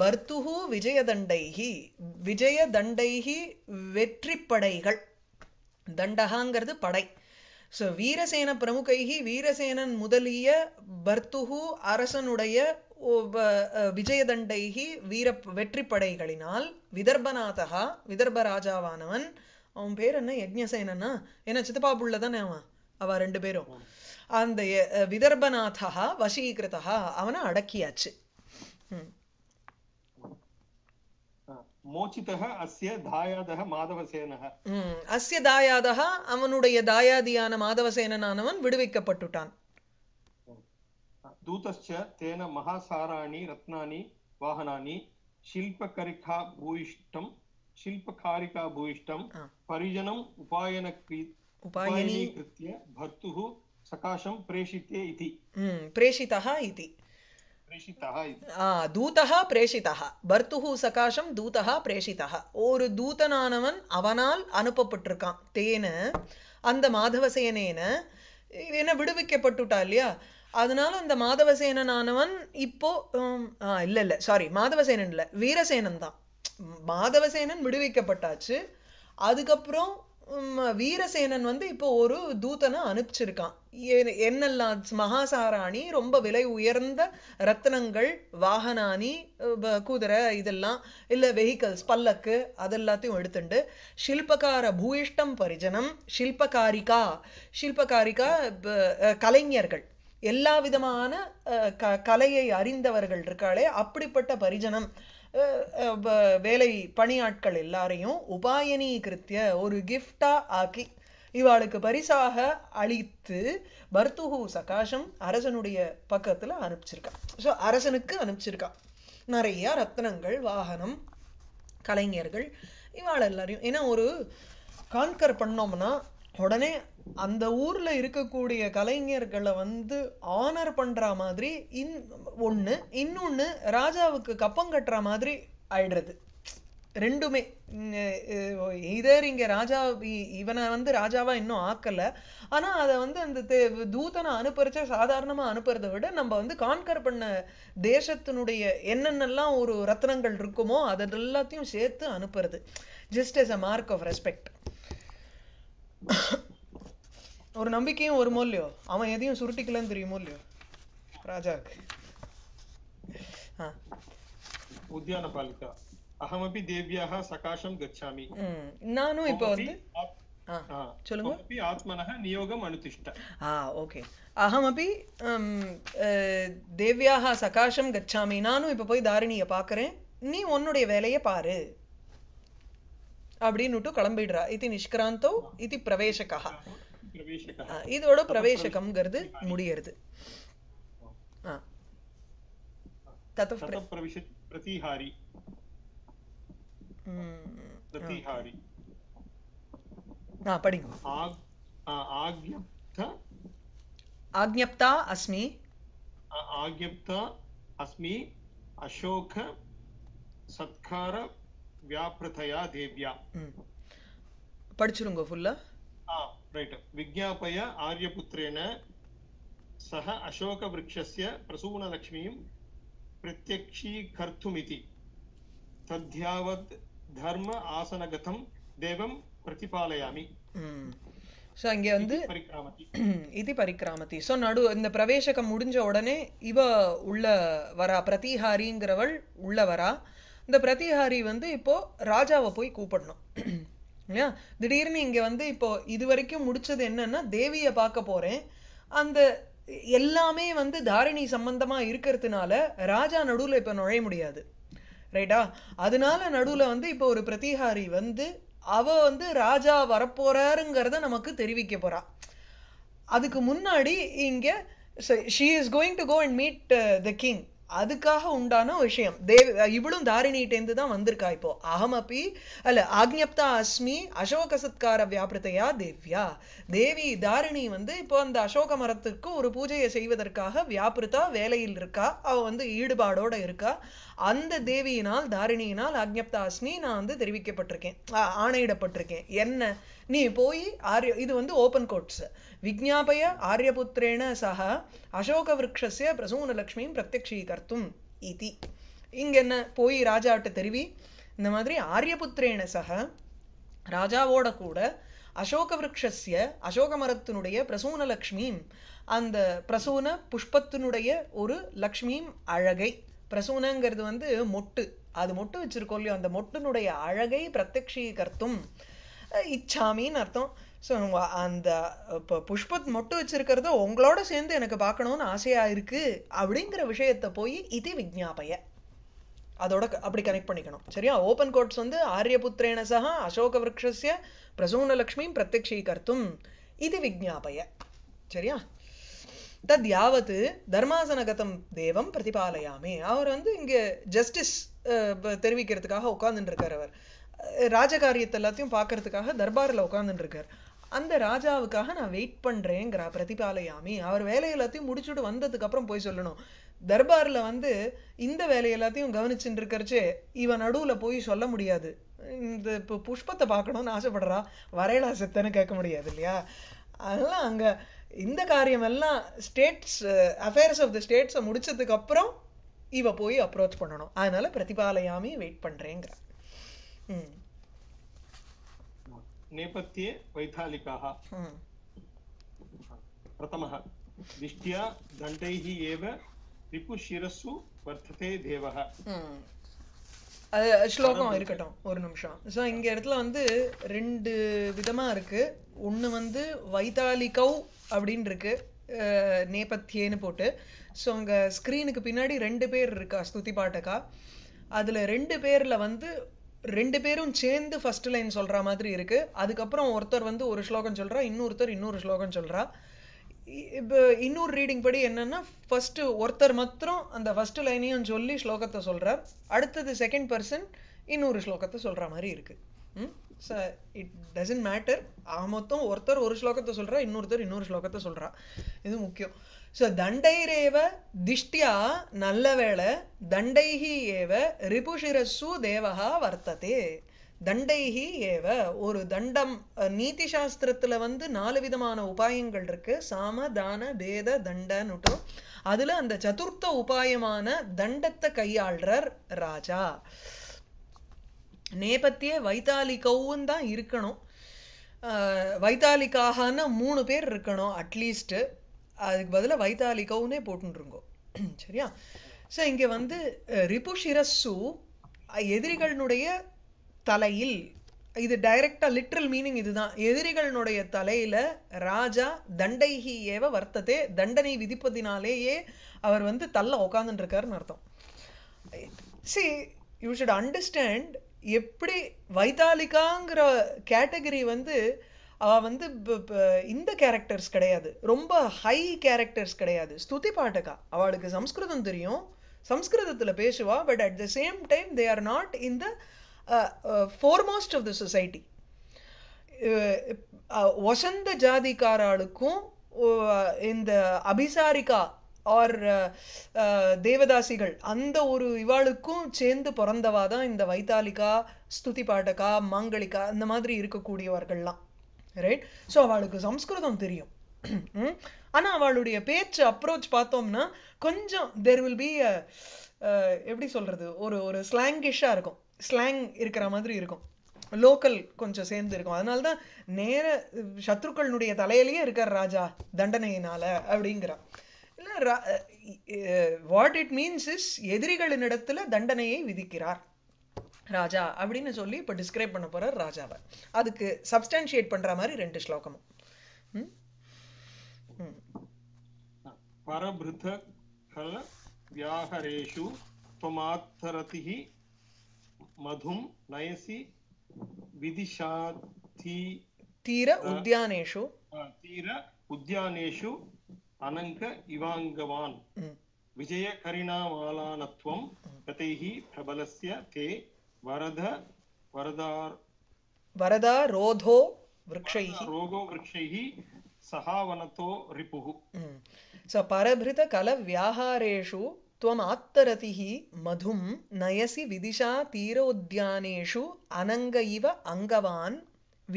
பர்த்துகு விஜயதண்டைகி விஜயதண்டைகி வெற்றி படைகள் தண்டகாங்கிறது படை ஸோ வீரசேன பிரமுகைகி வீரசேனன் முதலிய பர்த்துகு அரசனுடைய விஜயதண்டைகி வீர வெற்றி படைகளினால் விதர்பநாதகா விதர்ப ராஜாவானவன் அவன் பேர் என்ன யஜ்ஞசேனா ஏன்னா சித்தப்பா புள்ள தானே அவன் அவ ரெண்டு பேரும் அந்த விதர்பநாதா வசீகிருதா அவனை அடக்கியாச்சு மோச்சிதக அஸ்ய தாயாதக மாதவசேனக அஸ்ய தாயாதக அவனுடைய தாயாதியான மாதவசேனனானவன் விடுவிக்கப்பட்டுட்டான் தூதஸ்ச தேன மகாசாராணி ரத்னானி வாகனானி சில்பகரிகா பூயிஷ்டம் சில்பகாரிகா பூயிஷ்டம் பரிஜனம் உபாயன உபாயனீகிருத்திய பர்த்துஹு சகாஷம் பிரேஷித்தே इति प्रेषितः इति தூதः பிரேஷிதா பர்த்துஹு சகாஷம் தூதா பிரேஷிதா ஒரு தூதனானவன் அவனால் அனுப்பப்பட்டிருக்கான் தேன அந்த மாதவசேனேன என்ன விடுவிக்கப்பட்டுட்டா இல்லையா அதனால அந்த மாதவசேனனானவன் இப்போ இல்ல இல்ல சாரி மாதவசேனன் இல்ல வீரசேனன் தான் மாதவசேனன் விடுவிக்கப்பட்டாச்சு அதுக்கப்புறம் வீரசேனன் வந்து இப்போ ஒரு தூதனை அனுப்பிச்சிருக்கான் என்னெல்லாம் மகாசாராணி ரொம்ப விலை உயர்ந்த ரத்னங்கள் வாகனானி குதிரை இதெல்லாம் இல்லை வெஹிக்கல்ஸ் பல்லக்கு அதெல்லாத்தையும் எடுத்துண்டு ஷில்பகார பூயிஷ்டம் பரிஜனம் ஷில்பகாரிகா ஷில்பகாரிகா கலைஞர்கள் எல்லா விதமான க கலையை அறிந்தவர்கள் இருக்காளே அப்படிப்பட்ட பரிஜனம் வேலை பணியாட்கள் எல்லாரையும் கிருத்திய ஒரு கிஃப்டா ஆக்கி இவாளுக்கு பரிசாக அளித்து பர்த்துகு சகாஷம் அரசனுடைய பக்கத்துல அனுப்பிச்சிருக்கா ஸோ அரசனுக்கு அனுப்பிச்சிருக்கா நிறைய ரத்தனங்கள் வாகனம் கலைஞர்கள் இவாள் எல்லாரையும் ஏன்னா ஒரு கான்கர் பண்ணோம்னா உடனே அந்த ஊரில் இருக்கக்கூடிய கலைஞர்களை வந்து ஆனர் பண்ற மாதிரி இன் ஒன்று இன்னொன்று ராஜாவுக்கு கப்பம் கட்டுற மாதிரி ஆயிடுறது ரெண்டுமே இதர் இங்கே ராஜா இவனை வந்து ராஜாவா இன்னும் ஆக்கலை ஆனால் அதை வந்து அந்த தூதனை அனுப்புறச்ச சாதாரணமாக அனுப்புறத விட நம்ம வந்து கான்கர் பண்ண தேசத்தினுடைய என்னென்னலாம் ஒரு ரத்னங்கள் இருக்குமோ அதெல்லாத்தையும் சேர்த்து அனுப்புறது just as a mark of respect ஒரு நம்பிக்கையும் ஒரு மூல்யோ அவன் எதையும் சுருட்டிக்கலன்னு தெரியுமோ இல்லையோ ராஜாக்கு உத்தியான பாலிகா அகமபி தேவியாக சகாஷம் கச்சாமி நானும் இப்போ வந்து சொல்லுங்க ஆத்மனக நியோகம் அனுதிஷ்ட ஆ ஓகே அகமபி தேவியாக சகாஷம் கச்சாமி நானும் இப்ப போய் தாரிணியை பார்க்குறேன் நீ உன்னுடைய வேலையை பாரு அப்படின்னுட்டு கிளம்பிடுறா இது நிஷ்கிராந்தோ இது பிரவேசகா இதோட பிரவேசகம் முடியறது பிரதிஹாரி அஸ்மி படிங்க आज्ञप्ता अस्मि आज्ञप्ता வியாபிருதையா தேவ்யா படிச்சிருங்க ஃபுல்லா ஆ ரைட் விஜ்ஞாபய ஆரியபுத்திரேன சக அசோகவக்ஷஸ்ய பிரசூனலக்ஷ்மியும் பிரத்யக்ஷீகர்த்துமிதி தத்யாவத் தர்ம ஆசனகதம் தேவம் பிரதிபாலயாமி சோ அங்கே வந்து இது பரிக்கிராமதி சோ நடு இந்த பிரவேசகம் முடிஞ்ச உடனே இவ உள்ள வரா பிரதிஹாரிங்கிறவள் உள்ள வரா இந்த பிரதிஹாரி வந்து இப்போ ராஜாவை போய் கூப்பிடணும் இல்லையா திடீர்னு இங்க வந்து இப்போ இது வரைக்கும் முடிச்சது என்னன்னா தேவியை பார்க்க போறேன் அந்த எல்லாமே வந்து தாரிணி சம்பந்தமா இருக்கிறதுனால ராஜா நடுவுல இப்ப நுழைய முடியாது ரைட்டா அதனால நடுவுல வந்து இப்போ ஒரு பிரதிஹாரி வந்து அவ வந்து ராஜா வரப்போறாருங்கிறத நமக்கு தெரிவிக்க போறா அதுக்கு முன்னாடி இங்க she is going to go and meet the king அதுக்காக உண்டான விஷயம் தேவ இவளும் தாரிணிகிட்டேருந்து தான் வந்திருக்கா இப்போ அப்பி அல்ல ஆக்ஞப்தா அஸ்மி அசோக சத்கார வியாபிரத்தையா தேவ்யா தேவி தாரிணி வந்து இப்போ அந்த அசோக மரத்துக்கு ஒரு பூஜையை செய்வதற்காக வியாபிருத்தா வேலையில் இருக்கா அவ வந்து ஈடுபாடோட இருக்கா அந்த தேவியினால் தாரிணியினால் ஆக்ஞப்தா அஸ்மி நான் வந்து தெரிவிக்கப்பட்டிருக்கேன் ஆணையிடப்பட்டிருக்கேன் என்ன நீ போய் ஆரிய இது வந்து ஓப்பன் கோட்ஸ் விஜாபய ஆரியபுத்திரேன சக அசோக அசோகவிருக்ஷஸ்ய பிரசூனலக்ஷ்மியும் பிரத்யக்ஷீகர்த்தும் இங்க என்ன போய் ராஜாட்ட தெரிவி இந்த மாதிரி ஆரியபுத்திரேன சக ராஜாவோட கூட அசோக விரக்ஷஸ்ய அசோக மரத்தினுடைய பிரசூன லக்ஷ்மியும் அந்த பிரசூன புஷ்பத்தினுடைய ஒரு லக்ஷ்மியும் அழகை பிரசூனங்கிறது வந்து மொட்டு அது மொட்டு வச்சிருக்கோம் இல்லையோ அந்த மொட்டினுடைய அழகை பிரத்யக்ஷீகர்த்தும் இச்சாமின்னு அர்த்தம் ஸோ அந்த இப்போ புஷ்பத் மொட்டு வச்சிருக்கிறத உங்களோட சேர்ந்து எனக்கு பார்க்கணும்னு ஆசையா இருக்கு அப்படிங்கிற விஷயத்த போய் இது விஜாபய அதோட அப்படி கனெக்ட் பண்ணிக்கணும் சரியா ஓப்பன் கோட்ஸ் வந்து ஆரியபுத்திரேன சக அசோக விரக்ஷஸ்ய பிரசூனலக்ஷ்மியும் பிரத்யக்ஷீகர்த்தும் இது விஜாபய சரியா தத் யாவது தர்மாசனகதம் தேவம் பிரதிபாலையாமே அவர் வந்து இங்கே ஜஸ்டிஸ் தெரிவிக்கிறதுக்காக உட்கார்ந்துட்டு இருக்கார் அவர் ராஜகாரியத்தை எல்லாத்தையும் பார்க்கறதுக்காக தர்பாரில் உட்காந்துட்டு அந்த ராஜாவுக்காக நான் வெயிட் பண்ணுறேங்கிறா பிரதிபாலயாமி அவர் வேலை எல்லாத்தையும் முடிச்சுட்டு வந்ததுக்கப்புறம் போய் சொல்லணும் தர்பாரில் வந்து இந்த வேலை எல்லாத்தையும் கவனிச்சுட்டு இருக்கிறச்சே இவன் நடுவில் போய் சொல்ல முடியாது இந்த இப்போ புஷ்பத்தை பார்க்கணும்னு ஆசைப்படுறா வரையலா செத்தன்னு கேட்க முடியாது இல்லையா அதெல்லாம் அங்கே இந்த காரியம் எல்லாம் ஸ்டேட்ஸ் அஃபேர்ஸ் ஆஃப் த ஸ்டேட்ஸை முடிச்சதுக்கு அப்புறம் இவ போய் அப்ரோச் பண்ணணும் அதனால பிரதிபாலயாமி வெயிட் பண்ணுறேங்கிறான் नेपथ्ये वैतालिकाः प्रथमः दिष्ट्या दण्डैः एव रिपुशिरस्सु वर्तते देवः அது ஸ்லோகம் இருக்கட்டும் ஒரு நிமிஷம் ஸோ இங்க இடத்துல வந்து ரெண்டு விதமா இருக்கு ஒண்ணு வந்து வைத்தாலிகௌ அப்படின்னு இருக்கு நேபத்தியேன்னு போட்டு ஸோ அங்க ஸ்கிரீனுக்கு பின்னாடி ரெண்டு பேர் இருக்கா ஸ்துதி பாட்டக்கா அதுல ரெண்டு பேர்ல வந்து ரெண்டு பேரும் சேர்ந்து ஃபர்ஸ்ட் லைன் சொல்ற மாதிரி இருக்குது அதுக்கப்புறம் ஒருத்தர் வந்து ஒரு ஸ்லோகம் சொல்கிறா இன்னொருத்தர் இன்னொரு ஸ்லோகம் சொல்றா இப்போ இன்னொரு ரீடிங் படி என்னென்னா ஃபர்ஸ்ட் ஒருத்தர் மாத்திரம் அந்த ஃபர்ஸ்ட் லைனையும் சொல்லி ஸ்லோகத்தை சொல்றார் அடுத்தது செகண்ட் பர்சன் இன்னொரு ஸ்லோகத்தை சொல்ற மாதிரி இருக்குது இட் டசன்ட் மேட்டர் ஆக மொத்தம் ஒருத்தர் ஒரு ஸ்லோகத்தை சொல்கிறா இன்னொருத்தர் இன்னொரு ஸ்லோகத்தை சொல்றா இது முக்கியம் ஸோ தண்டைரேவ திஷ்டியா நல்ல வேலை தண்டைஹி ஏவ ரிபுஷிரசு தேவகா வர்த்ததே தண்டைஹி ஏவ ஒரு தண்டம் நீதி சாஸ்திரத்துல வந்து நாலு விதமான உபாயங்கள் இருக்கு சாம தான பேத தண்டனுட்டு அதுல அந்த சதுர்த்த உபாயமான தண்டத்தை கையாள்றார் ராஜா நேபத்திய வைத்தாலிகவும் தான் இருக்கணும் வைத்தாலிக்காகன்னு மூணு பேர் இருக்கணும் அட்லீஸ்ட் அதுக்கு பதிலாக வைத்தாலிக்கவுனே போட்டுருங்கோ சரியா ஸோ இங்கே வந்து ரிபு ஷிரஸ்ஸு எதிரிகளினுடைய தலையில் இது டைரக்டா லிட்ரல் மீனிங் இதுதான் எதிரிகளினுடைய தலையில ராஜா தண்டைஹி ஏவ வர்த்ததே தண்டனை விதிப்பதினாலேயே அவர் வந்து தள்ள உட்காந்துருக்காருன்னு அர்த்தம் சி யூ ஷுட் அண்டர்ஸ்டாண்ட் எப்படி வைதாலிகாங்கிற கேட்டகரி வந்து அவள் வந்து இந்த கேரக்டர்ஸ் கிடையாது ரொம்ப ஹை கேரக்டர்ஸ் கிடையாது ஸ்துதி பாட்டகா அவளுக்கு சம்ஸ்கிருதம் தெரியும் சம்ஸ்கிருதத்தில் பேசுவா but at the same time they are not in the foremost of the society வசந்த ஜாதிக்காராளுக்கும் இந்த அபிசாரிகா ஆர் தேவதாசிகள் அந்த ஒரு இவாளுக்கும் சேர்ந்து பிறந்தவா தான் இந்த வைத்தாலிகா ஸ்துதி பாடகா மாங்கலிகா அந்த மாதிரி இருக்கக்கூடியவர்கள்லாம் ரைட் ஸோ அவளுக்கு சம்ஸ்கிருதம் தெரியும் ஆனால் அவளுடைய பேச்சு அப்ரோச் பார்த்தோம்னா கொஞ்சம் தெர் வில் பி எப்படி சொல்றது ஒரு ஒரு ஸ்லாங்கிஷாக இருக்கும் ஸ்லாங் இருக்கிற மாதிரி இருக்கும் லோக்கல் கொஞ்சம் சேர்ந்து இருக்கும் அதனால தான் நேர சத்ருக்களுடைய தலையிலேயே இருக்கார் ராஜா தண்டனையினால அப்படிங்கிறா இல்லை வாட் இட் மீன்ஸ் இஸ் எதிரிகளின் இடத்துல தண்டனையை விதிக்கிறார் ராஜா அப்படின்னு சொல்லி இப்போ டிஸ்கிரைப் பண்ண போகிறார் ராஜாவை அதுக்கு சப்ஸ்டான்ஷியேட் பண்ணுற மாதிரி ரெண்டு ஸ்லோகமும் பரபிருத கல வியாகரேஷு त्वमात्तरतिः मधुं नयसि विदिशाति तीर उद्यानेषु तीर उद्यानेषु अनङ्क इवाङ्गवान् विजयकरिणावालानत्वं गतैः प्रबलस्य ते वरद वरदार वरदा रोधो वृक्षैः रोगो वृक्षैः सहावनतो रिपुः स परभृतकलव्याहारेषु त्वमात्तरतिः मधुं नयसि विदिशा तीरोद्यानेषु अनङ्ग इव अङ्गवान्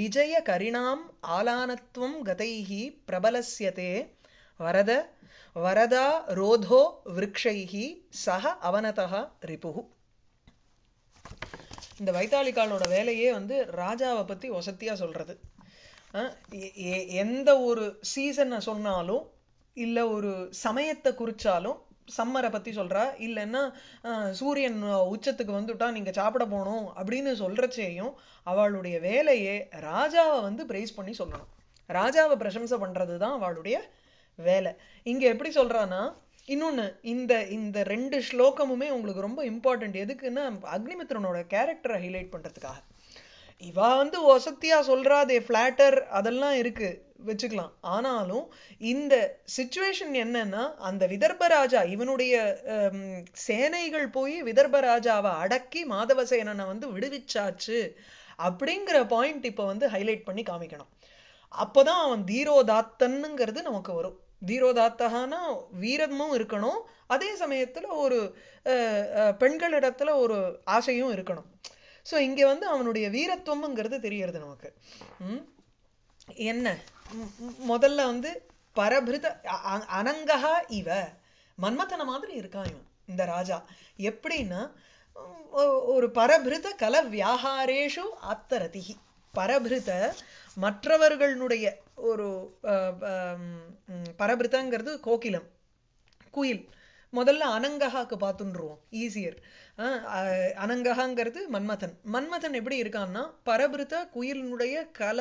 विजयकरिणाम् आलानत्वं गतैः प्रबलस्यते वरद वरदा रोधो वृक्षैः सह रिपुः இந்த வைத்தாலிக்காலோட வேலையே வந்து ராஜாவை பற்றி வசத்தியா சொல்கிறது எந்த ஒரு சீசனை சொன்னாலும் இல்லை ஒரு சமயத்தை குறிச்சாலும் சம்மரை பற்றி சொல்கிறா இல்லைன்னா சூரியன் உச்சத்துக்கு வந்துட்டா நீங்கள் சாப்பிட போகணும் அப்படின்னு சொல்கிறச்சேயும் அவளுடைய வேலையே ராஜாவை வந்து பிரைஸ் பண்ணி சொல்லணும் ராஜாவை பிரசம்சை பண்ணுறது தான் அவளுடைய வேலை இங்கே எப்படி சொல்கிறான்னா இன்னொன்று இந்த இந்த ரெண்டு ஸ்லோகமுமே உங்களுக்கு ரொம்ப இம்பார்ட்டண்ட் எதுக்குன்னா அக்னிமித்ரனோட கேரக்டரை ஹைலைட் பண்ணுறதுக்காக இவா வந்து ஒசத்தியா சொல்றா அதே ஃப்ளாட்டர் அதெல்லாம் இருக்கு வச்சுக்கலாம் ஆனாலும் இந்த சுச்சுவேஷன் என்னன்னா அந்த விதர்பராஜா இவனுடைய சேனைகள் போய் விதர்பராஜாவை அடக்கி மாதவசேனனை வந்து விடுவிச்சாச்சு அப்படிங்கிற பாயிண்ட் இப்போ வந்து ஹைலைட் பண்ணி காமிக்கணும் அப்போதான் அவன் தீரோதாத்தன்னுங்கிறது நமக்கு வரும் தீரோதாத்தகானா வீரமும் இருக்கணும் அதே சமயத்தில் ஒரு பெண்களிடத்துல ஒரு ஆசையும் இருக்கணும் ஸோ இங்கே வந்து அவனுடைய வீரத்துவம்ங்கிறது தெரியறது நமக்கு என்ன முதல்ல வந்து பரபிருத அனங்கஹா இவ மன்மத்தன மாதிரி இருக்கான் இவன் இந்த ராஜா எப்படின்னா ஒரு பரபிருத கல வியாகாரேஷு அத்தரதிகி பரபிருத மற்றவர்களுடைய ஒரு பரபிரதங்கிறது கோகிலம் குயில் முதல்ல அனங்கஹாக்கு பார்த்துருவோம் ஈஸியர் அனங்கஹாங்கிறது மன்மதன் மன்மதன் எப்படி இருக்கான்னா பரபிருத்த குயிலினுடைய கல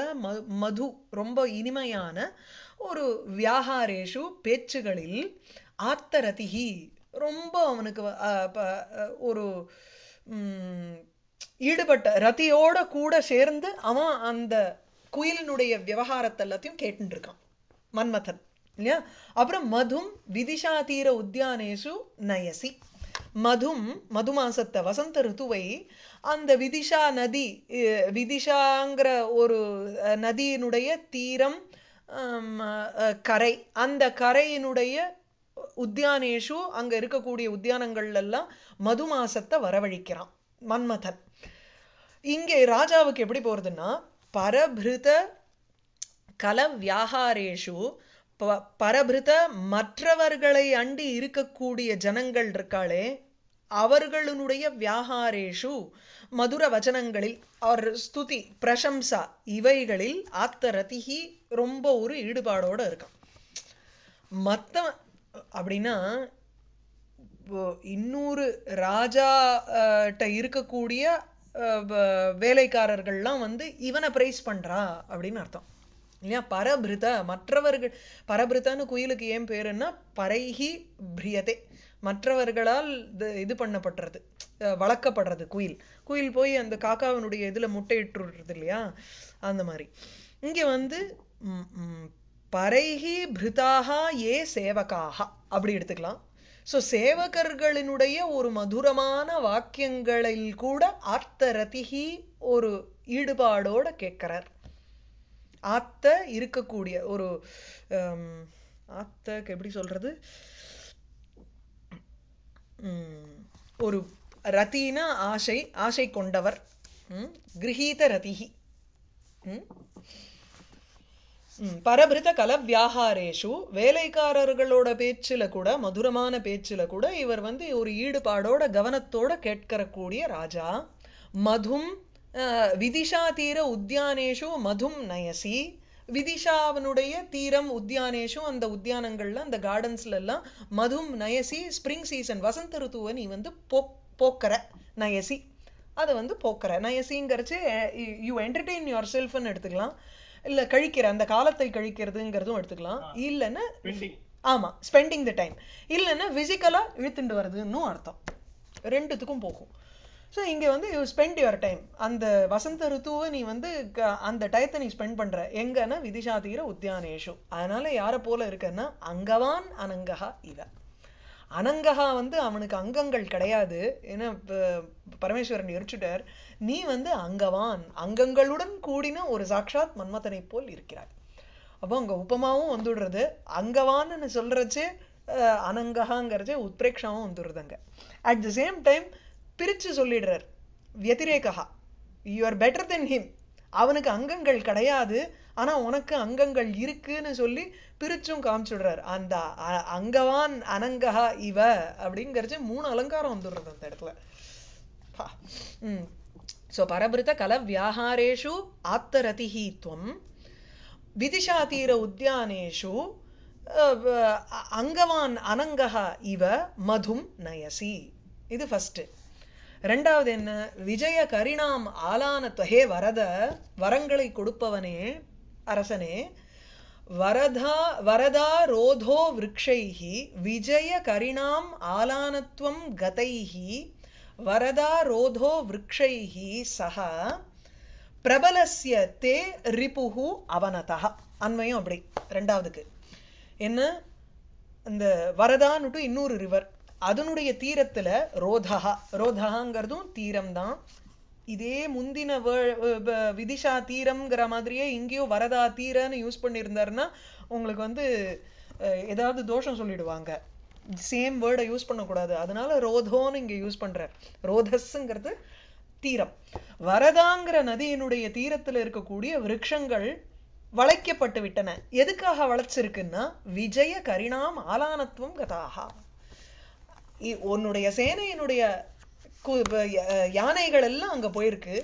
மது ரொம்ப இனிமையான ஒரு வியாகாரேஷு பேச்சுகளில் ஆத்தரதிகி ரொம்ப அவனுக்கு ஒரு ஈடுபட்ட ரத்தியோட கூட சேர்ந்து அவன் அந்த குயிலினுடைய விவகாரத்தை எல்லாத்தையும் கேட்டுட்டு இருக்கான் மன்மதன் இல்லையா அப்புறம் மதும் விதிஷா தீர உத்தியானேஷு நயசி மதும் மது மாசத்தை வசந்த ருத்துவை அந்த விதிஷா நதி விதிஷாங்கிற ஒரு நதியினுடைய தீரம் கரை அந்த கரையினுடைய உத்தியானேஷு அங்க இருக்கக்கூடிய உத்தியானங்கள்ல எல்லாம் மது மாசத்தை வரவழிக்கிறான் மன்மதன் இங்கே ராஜாவுக்கு எப்படி போறதுன்னா பரபிருத கலவியாகாரேஷு ப பரபிருத மற்றவர்களை அண்டி இருக்கக்கூடிய ஜனங்கள் இருக்காளே அவர்களுடைய வியாகாரேஷு மதுர வச்சனங்களில் அவர் ஸ்துதி பிரசம்சா இவைகளில் ஆத்த ரத்திகி ரொம்ப ஒரு ஈடுபாடோடு இருக்கான் மத்த அப்படின்னா இன்னொரு ராஜாட்ட இருக்கக்கூடிய வேலைக்காரர்கள்லாம் வந்து இவனை பிரைஸ் பண்றா அப்படின்னு அர்த்தம் இல்லையா பரபிருத மற்றவர்கள் பரபிருத்தான்னு குயிலுக்கு ஏன் பேருன்னா பரைகி பிரியதே மற்றவர்களால் இது பண்ணப்படுறது வளர்க்கப்படுறது குயில் குயில் போய் அந்த காக்காவினுடைய இதில் முட்டையிட்டுறது இல்லையா அந்த மாதிரி இங்கே வந்து பரைகி பிருதாக ஏ சேவகாகா அப்படி எடுத்துக்கலாம் ஸோ சேவகர்களினுடைய ஒரு மதுரமான வாக்கியங்களில் கூட ஆத்த ரதிகி ஒரு ஈடுபாடோட கேட்கிறார் ஆத்த இருக்கக்கூடிய ஒரு ஆத்தக்கு எப்படி சொல்றது ஒரு ரத்தினா ஆசை ஆசை கொண்டவர் கிரகீத ரதிகி பரபிரித கல வேலைக்காரர்களோட பேச்சில கூட மதுரமான பேச்சில கூட இவர் வந்து ஒரு ஈடுபாடோட கவனத்தோட கேட்கறக்கூடிய ராஜா மதும் விதிஷா தீர உத்தியானேஷு மதும் நயசி விதிஷாவனுடைய தீரம் உத்தியானேஷும் அந்த உத்தியானங்கள்ல அந்த கார்டன்ஸ்ல எல்லாம் மதும் நயசி ஸ்ப்ரிங் சீசன் வசந்த ருத்துவை நீ வந்து போ போக்குற நயசி அதை வந்து போக்குற நயசிங்கிறச்சு யூ என்டர்டெயின் யுவர் செல்ஃப்னு எடுத்துக்கலாம் இல்ல கழிக்கிற அந்த காலத்தை கழிக்கிறதுங்கிறதும் எடுத்துக்கலாம் இல்லைன்னா ஆமா ஸ்பெண்டிங் த டைம் இல்லைன்னா பிசிக்கலா இழுத்துண்டு வருதுன்னு அர்த்தம் ரெண்டுத்துக்கும் போகும் ஸோ இங்கே வந்து யூ ஸ்பெண்ட் யுவர் டைம் அந்த வசந்த ருத்துவை நீ வந்து அந்த டயத்தை நீ ஸ்பெண்ட் பண்ணுற எங்கன்னா விதிஷா தீர உத்தியானேஷு அதனால யாரை போல இருக்கன்னா அங்கவான் அனங்கஹா இவன் அனங்ககா வந்து அவனுக்கு அங்கங்கள் கிடையாது ஏன்னா பரமேஸ்வரன் எரிச்சுட்டார் நீ வந்து அங்கவான் அங்கங்களுடன் கூடின ஒரு சாட்சாத் மன்மதனை போல் இருக்கிறாய் அப்போ அங்கே உபமாவும் வந்துடுறது அங்கவான்னு சொல்றச்சு அனங்ககாங்கிறச்சே உத்ரேக்ஷாவும் வந்துடுறது அங்க அட் த சேம் டைம் பிரிச்சு சொல்லிடுறார் வத்திரேகா you are better then him அவனுக்கு அங்கங்கள் கிடையாது ஆனா உனக்கு அங்கங்கள் இருக்குன்னு சொல்லி பிரிச்சும் காமிச்சுடுறாரு அந்த அங்கவான் அனங்கஹா இவ அப்படிங்கிறது மூணு அலங்காரம் வந்துடுறது அந்த இடத்துல உம் ஸோ பரபிருத்த கல வியாகாரேஷு ஆத்தரதிஹி துவம் விதிஷா தீர உத்தியானேஷு அங்கவான் அனங்கஹ இவ மதும் நயசி இது ஃபஸ்ட் ரெண்டாவது என்ன விஜய கரிணாம் ஆலான தொகே வரத வரங்களை கொடுப்பவனே அரசனே வரதாரோதோ वरदारोधो விஜய கரிணாம் आलानत्वं गतैः வரதாரோதோ वृक्षैः சஹ பிரபலசிய தே ரிபுஹு அவனதா அண்மையும் அப்படி ரெண்டாவதுக்கு என்ன இந்த வரதான்னுட்டு இன்னொரு ரிவர் அதனுடைய தீரத்தில் ரோதஹா ரோதஹாங்கிறதும் தீரம்தான் இதே முந்தின விதிஷா தீரம்ங்கிற மாதிரியே இங்கேயும் வரதா தீரன்னு யூஸ் பண்ணியிருந்தாருன்னா உங்களுக்கு வந்து ஏதாவது தோஷம் சொல்லிடுவாங்க சேம் வேர்டை யூஸ் பண்ணக்கூடாது அதனால ரோதோன்னு இங்கே யூஸ் பண்ணுற ரோதஸ்ங்கிறது தீரம் வரதாங்கிற நதியினுடைய தீரத்தில் இருக்கக்கூடிய விருட்சங்கள் வளைக்கப்பட்டு விட்டன எதுக்காக வளைச்சிருக்குன்னா விஜய கரிணாம் ஆலானத்துவம் கதாகா உன்னுடைய சேனையினுடைய யானைகள் எல்லாம் அங்க போயிருக்கு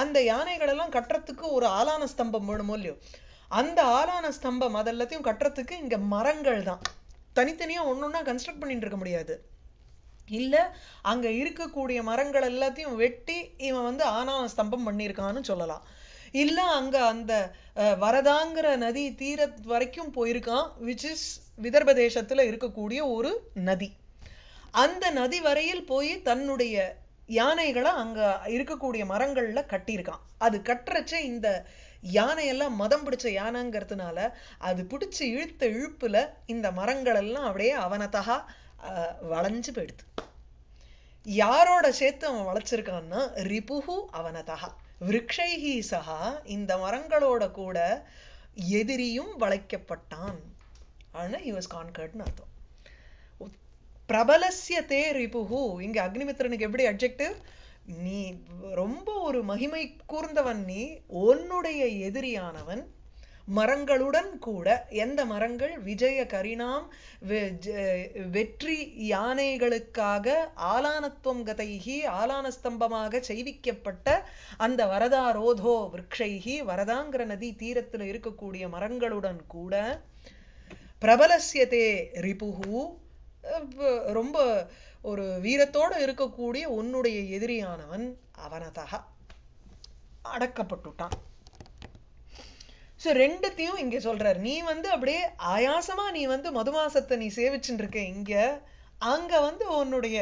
அந்த யானைகள் எல்லாம் கட்டுறதுக்கு ஒரு ஆளான ஸ்தம்பம் வேணுமோ இல்லையோ அந்த ஆளான ஸ்தம்பம் அதெல்லாத்தையும் கட்டுறதுக்கு இங்க மரங்கள் தான் தனித்தனியா ஒன்னொன்னா கன்ஸ்ட்ரக்ட் பண்ணிட்டு இருக்க முடியாது இல்ல அங்க இருக்கக்கூடிய மரங்கள் எல்லாத்தையும் வெட்டி இவன் வந்து ஆலான ஸ்தம்பம் பண்ணியிருக்கான்னு சொல்லலாம் இல்ல அங்க அந்த வரதாங்கிற நதி தீர வரைக்கும் போயிருக்கான் விச் இஸ் விதர்ப தேசத்துல இருக்கக்கூடிய ஒரு நதி அந்த நதி வரையில் போய் தன்னுடைய யானைகளை அங்க இருக்கக்கூடிய மரங்கள்ல கட்டியிருக்கான் அது கட்டுறச்ச இந்த யானையெல்லாம் மதம் பிடிச்ச யானைங்கிறதுனால அது பிடிச்சி இழுத்த இழுப்புல இந்த மரங்கள் எல்லாம் அப்படியே அவனத்தகா வளைஞ்சு போயிடுது யாரோட சேர்த்து அவன் வளைச்சிருக்கான்னா ரிபுஹு அவனதகா விரக்ஷைஹி சகா இந்த மரங்களோட கூட எதிரியும் வளைக்கப்பட்டான் ஆனால் ஹி வாஸ் கான்கர்ட்னு அர்த்தம் பிரபலசிய தே ரிபுகு இங்க அக்னிமித்ரனுக்கு எப்படி அப்ஜெக்டிவ் நீ ரொம்ப ஒரு மகிமை கூர்ந்தவன் நீ உன்னுடைய எதிரியானவன் மரங்களுடன் கூட எந்த மரங்கள் விஜய கரிணாம் வெற்றி யானைகளுக்காக ஆலானத்துவம் கதைகி ஆலான ஸ்தம்பமாக செய்விக்கப்பட்ட அந்த வரதாரோதோ விரக்ஷைகி வரதாங்கிற நதி தீரத்தில் இருக்கக்கூடிய மரங்களுடன் கூட பிரபலசியதே ரிபுகு ரொம்ப ஒரு வீரத்தோடு இருக்கக்கூடிய உன்னுடைய எதிரியானவன் அவனதாக அடக்கப்பட்டுட்டான் ஸோ ரெண்டுத்தையும் இங்கே சொல்கிறார் நீ வந்து அப்படியே ஆயாசமா நீ வந்து மதுமாசத்தை நீ சேவிச்சுட்டு இருக்க இங்க அங்க வந்து உன்னுடைய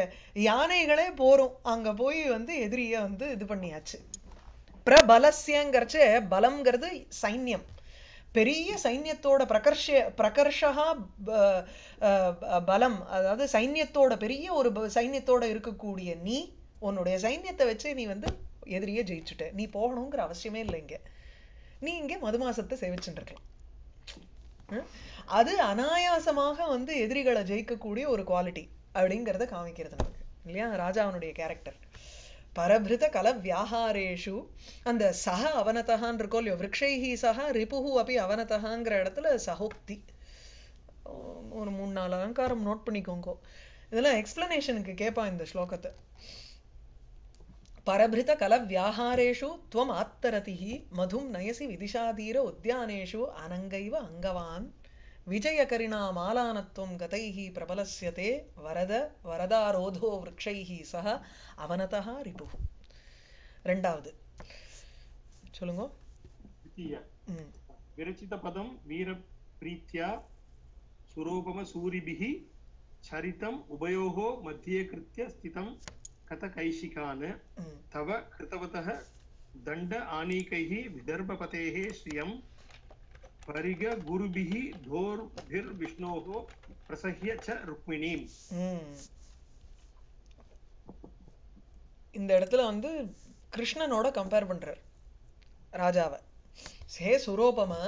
யானைகளே போறோம் அங்க போய் வந்து எதிரிய வந்து இது பண்ணியாச்சு பிரபலசியங்கிறச்சே பலம்ங்கிறது சைன்யம் பெரிய சைன்யத்தோட பிரகர்ஷ பிரகர்ஷா பலம் அதாவது சைன்யத்தோட பெரிய ஒரு சைன்யத்தோட இருக்கக்கூடிய நீ உன்னுடைய சைன்யத்தை வச்சு நீ வந்து எதிரியே ஜெயிச்சுட்ட நீ போகணுங்கிற அவசியமே இல்லை இங்க நீ இங்க மதுமாசத்தை சேவிச்சுட்டு இருக்கலாம் அது அனாயாசமாக வந்து எதிரிகளை ஜெயிக்கக்கூடிய ஒரு குவாலிட்டி அப்படிங்கிறத காமிக்கிறது நமக்கு இல்லையா ராஜாவனுடைய கேரக்டர் பரபிருத கல வியாகாரேஷு அந்த சக அவனதான் இருக்கோ இல்லையோ விரக்ஷைஹி சக ரிப்புஹு அப்படி அவனத்தகாங்கிற இடத்துல சகோக்தி ஒரு மூணு நாலு அலங்காரம் நோட் பண்ணிக்கோங்கோ இதெல்லாம் எக்ஸ்பிளனேஷனுக்கு கேட்பான் இந்த ஸ்லோகத்தை பரபிருத கல வியாகாரேஷு துவம் ஆத்தரதிஹி மதும் நயசி விதிஷாதீர உத்தியானேஷு அனங்கைவ அங்கவான் விஜயகரிணா மாலானத்துவம் கதைஹி பிரபலசியதே வரத வரதாரோதோ விரக்ஷைஹி சக அவனதா ரிபு ரெண்டாவது சொல்லுங்க விரச்சித பதம் வீர பிரீத்தியா சுரூபம சூரிபிஹி சரிதம் உபயோகோ மத்தியே கிருத்திய ஸ்திதம் கத கைஷிகான் தவ கிருத்தவதः தண்ட ஆனீகைஹி விதர்பபதேः ஸ்ரியம் பரிக குருபிஹி தோர் திர் விஷ்ணோகோ பிரசஹ்ய ச ருக்மிணி இந்த இடத்துல வந்து கிருஷ்ணனோட கம்பேர் பண்றார் ராஜாவை சே சுரோபமா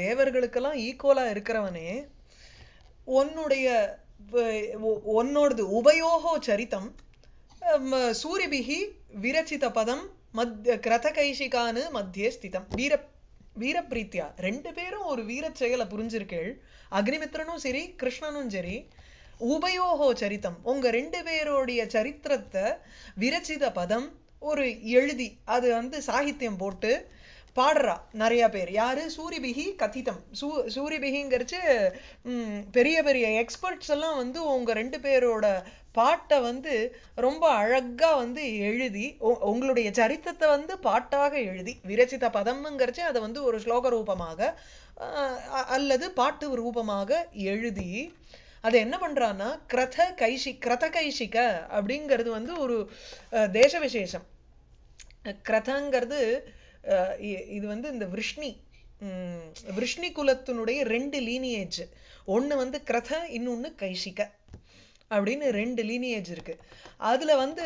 தேவர்களுக்கெல்லாம் ஈக்குவலா இருக்கிறவனே உன்னுடைய உன்னோடது உபயோகோ சரித்தம் சூரியபிகி விரச்சித பதம் மத் கிரதகைஷிகானு மத்தியே ஸ்திதம் வீர வீரப்பிரீத்தியா ரெண்டு பேரும் ஒரு வீரச் செயலை புரிஞ்சிருக்கேள் அக்னிமித்ரனும் சரி கிருஷ்ணனும் சரி உபயோகோ சரித்தம் உங்க ரெண்டு பேருடைய சரித்திரத்தை விரச்சித பதம் ஒரு எழுதி அது வந்து சாகித்யம் போட்டு பாடுறா நிறைய பேர் யாரு சூரிபிகி கத்திதம் சூ சூரிபிகிங்கிறச்சு பெரிய பெரிய எக்ஸ்பர்ட்ஸ் எல்லாம் வந்து உங்க ரெண்டு பேரோட பாட்டை வந்து ரொம்ப அழகாக வந்து எழுதி உங்களுடைய சரித்திரத்தை வந்து பாட்டாக எழுதி விரச்சித பதம்ங்கிறச்சு அதை வந்து ஒரு ஸ்லோக ரூபமாக அல்லது பாட்டு ரூபமாக எழுதி அதை என்ன பண்ணுறான்னா கிரத கைஷி கிரத கைஷிக அப்படிங்கிறது வந்து ஒரு தேச விசேஷம் கிரதங்கிறது இது வந்து இந்த விஷ்ணி விஷ்ணி குலத்தினுடைய ரெண்டு லீனியேஜ் ஒன்று வந்து கிரத இன்னொன்று கைஷிக அப்படின்னு ரெண்டு லீனியேஜ் இருக்கு அதுல வந்து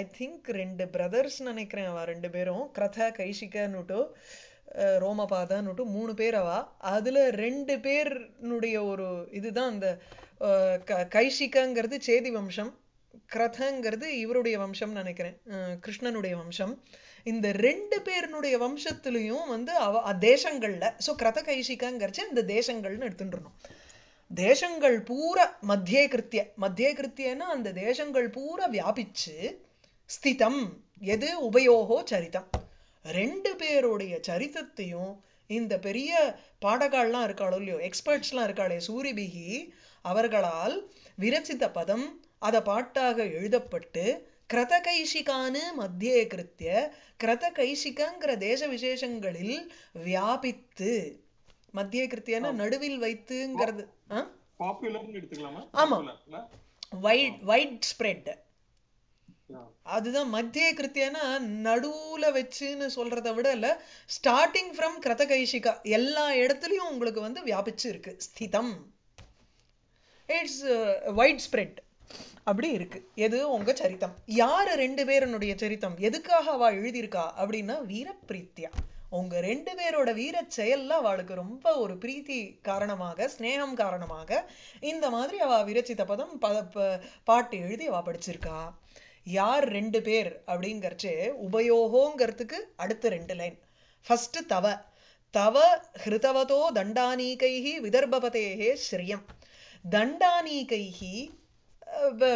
ஐ திங்க் ரெண்டு பிரதர்ஸ் நினைக்கிறேன் அவ ரெண்டு பேரும் கிரத கைஷிகன்னுட்டு ரோமபாதான்னுட்டு மூணு பேர் அவா அதுல ரெண்டு பேர்னுடைய ஒரு இதுதான் அந்த கைஷிகங்கிறது சேதி வம்சம் கிரதங்கிறது இவருடைய வம்சம் நினைக்கிறேன் கிருஷ்ணனுடைய வம்சம் இந்த ரெண்டு பேருனுடைய வம்சத்திலையும் வந்து அவ தேசங்கள்ல சோ கிரத கைஷிகாங்கிறச்சு இந்த தேசங்கள்னு எடுத்துட்டுருணும் தேசங்கள் பூரா மத்தியே கிருத்திய மத்தியே கிருத்தியன்னா அந்த தேசங்கள் பூரா வியாபிச்சு ஸ்திதம் எது உபயோகோ சரிதம் ரெண்டு பேருடைய சரித்தத்தையும் இந்த பெரிய பாடகால்லாம் இருக்காளோ இல்லையோ எக்ஸ்பர்ட்ஸ்லாம் இருக்காளே சூரிபிகி அவர்களால் விரச்சித பதம் அதை பாட்டாக எழுதப்பட்டு கிரத கைஷிகான்னு மத்தியே கிருத்திய கிரத கைஷிகங்கிற தேச விசேஷங்களில் வியாபித்து மத்திய கிருத்தியன்னா நடுவில் வைத்துங்கிறது அதுதான் மத்திய கிருத்தியனா நடுவுல வச்சுன்னு சொல்றத விட இல்ல ஸ்டார்டிங் ஃப்ரம் கிரத கைஷிகா எல்லா இடத்துலயும் உங்களுக்கு வந்து வியாபிச்சு இருக்கு ஸ்திதம் இட்ஸ் வைட் ஸ்ப்ரெட் அப்படி இருக்கு எது உங்க சரித்தம் யாரு ரெண்டு பேரனுடைய சரித்தம் எதுக்காக அவ எழுதியிருக்கா அப்படின்னா வீரப்பிரீத்தியா உங்க ரெண்டு பேரோட வீரச் செயல்ல அவளுக்கு ரொம்ப ஒரு பிரீத்தி காரணமாக ஸ்னேகம் காரணமாக இந்த மாதிரி அவ விரச்சித்த பதம் ப பாட்டு எழுதி அவ படிச்சிருக்கா யார் ரெண்டு பேர் அப்படிங்கிறச்சு உபயோகோங்கிறதுக்கு அடுத்த ரெண்டு லைன் ஃபர்ஸ்ட் தவ தவ ஹிருதவதோ தண்டானீகைஹி விதர்பபதேகே ஸ்ரீயம் தண்டானீகைஹி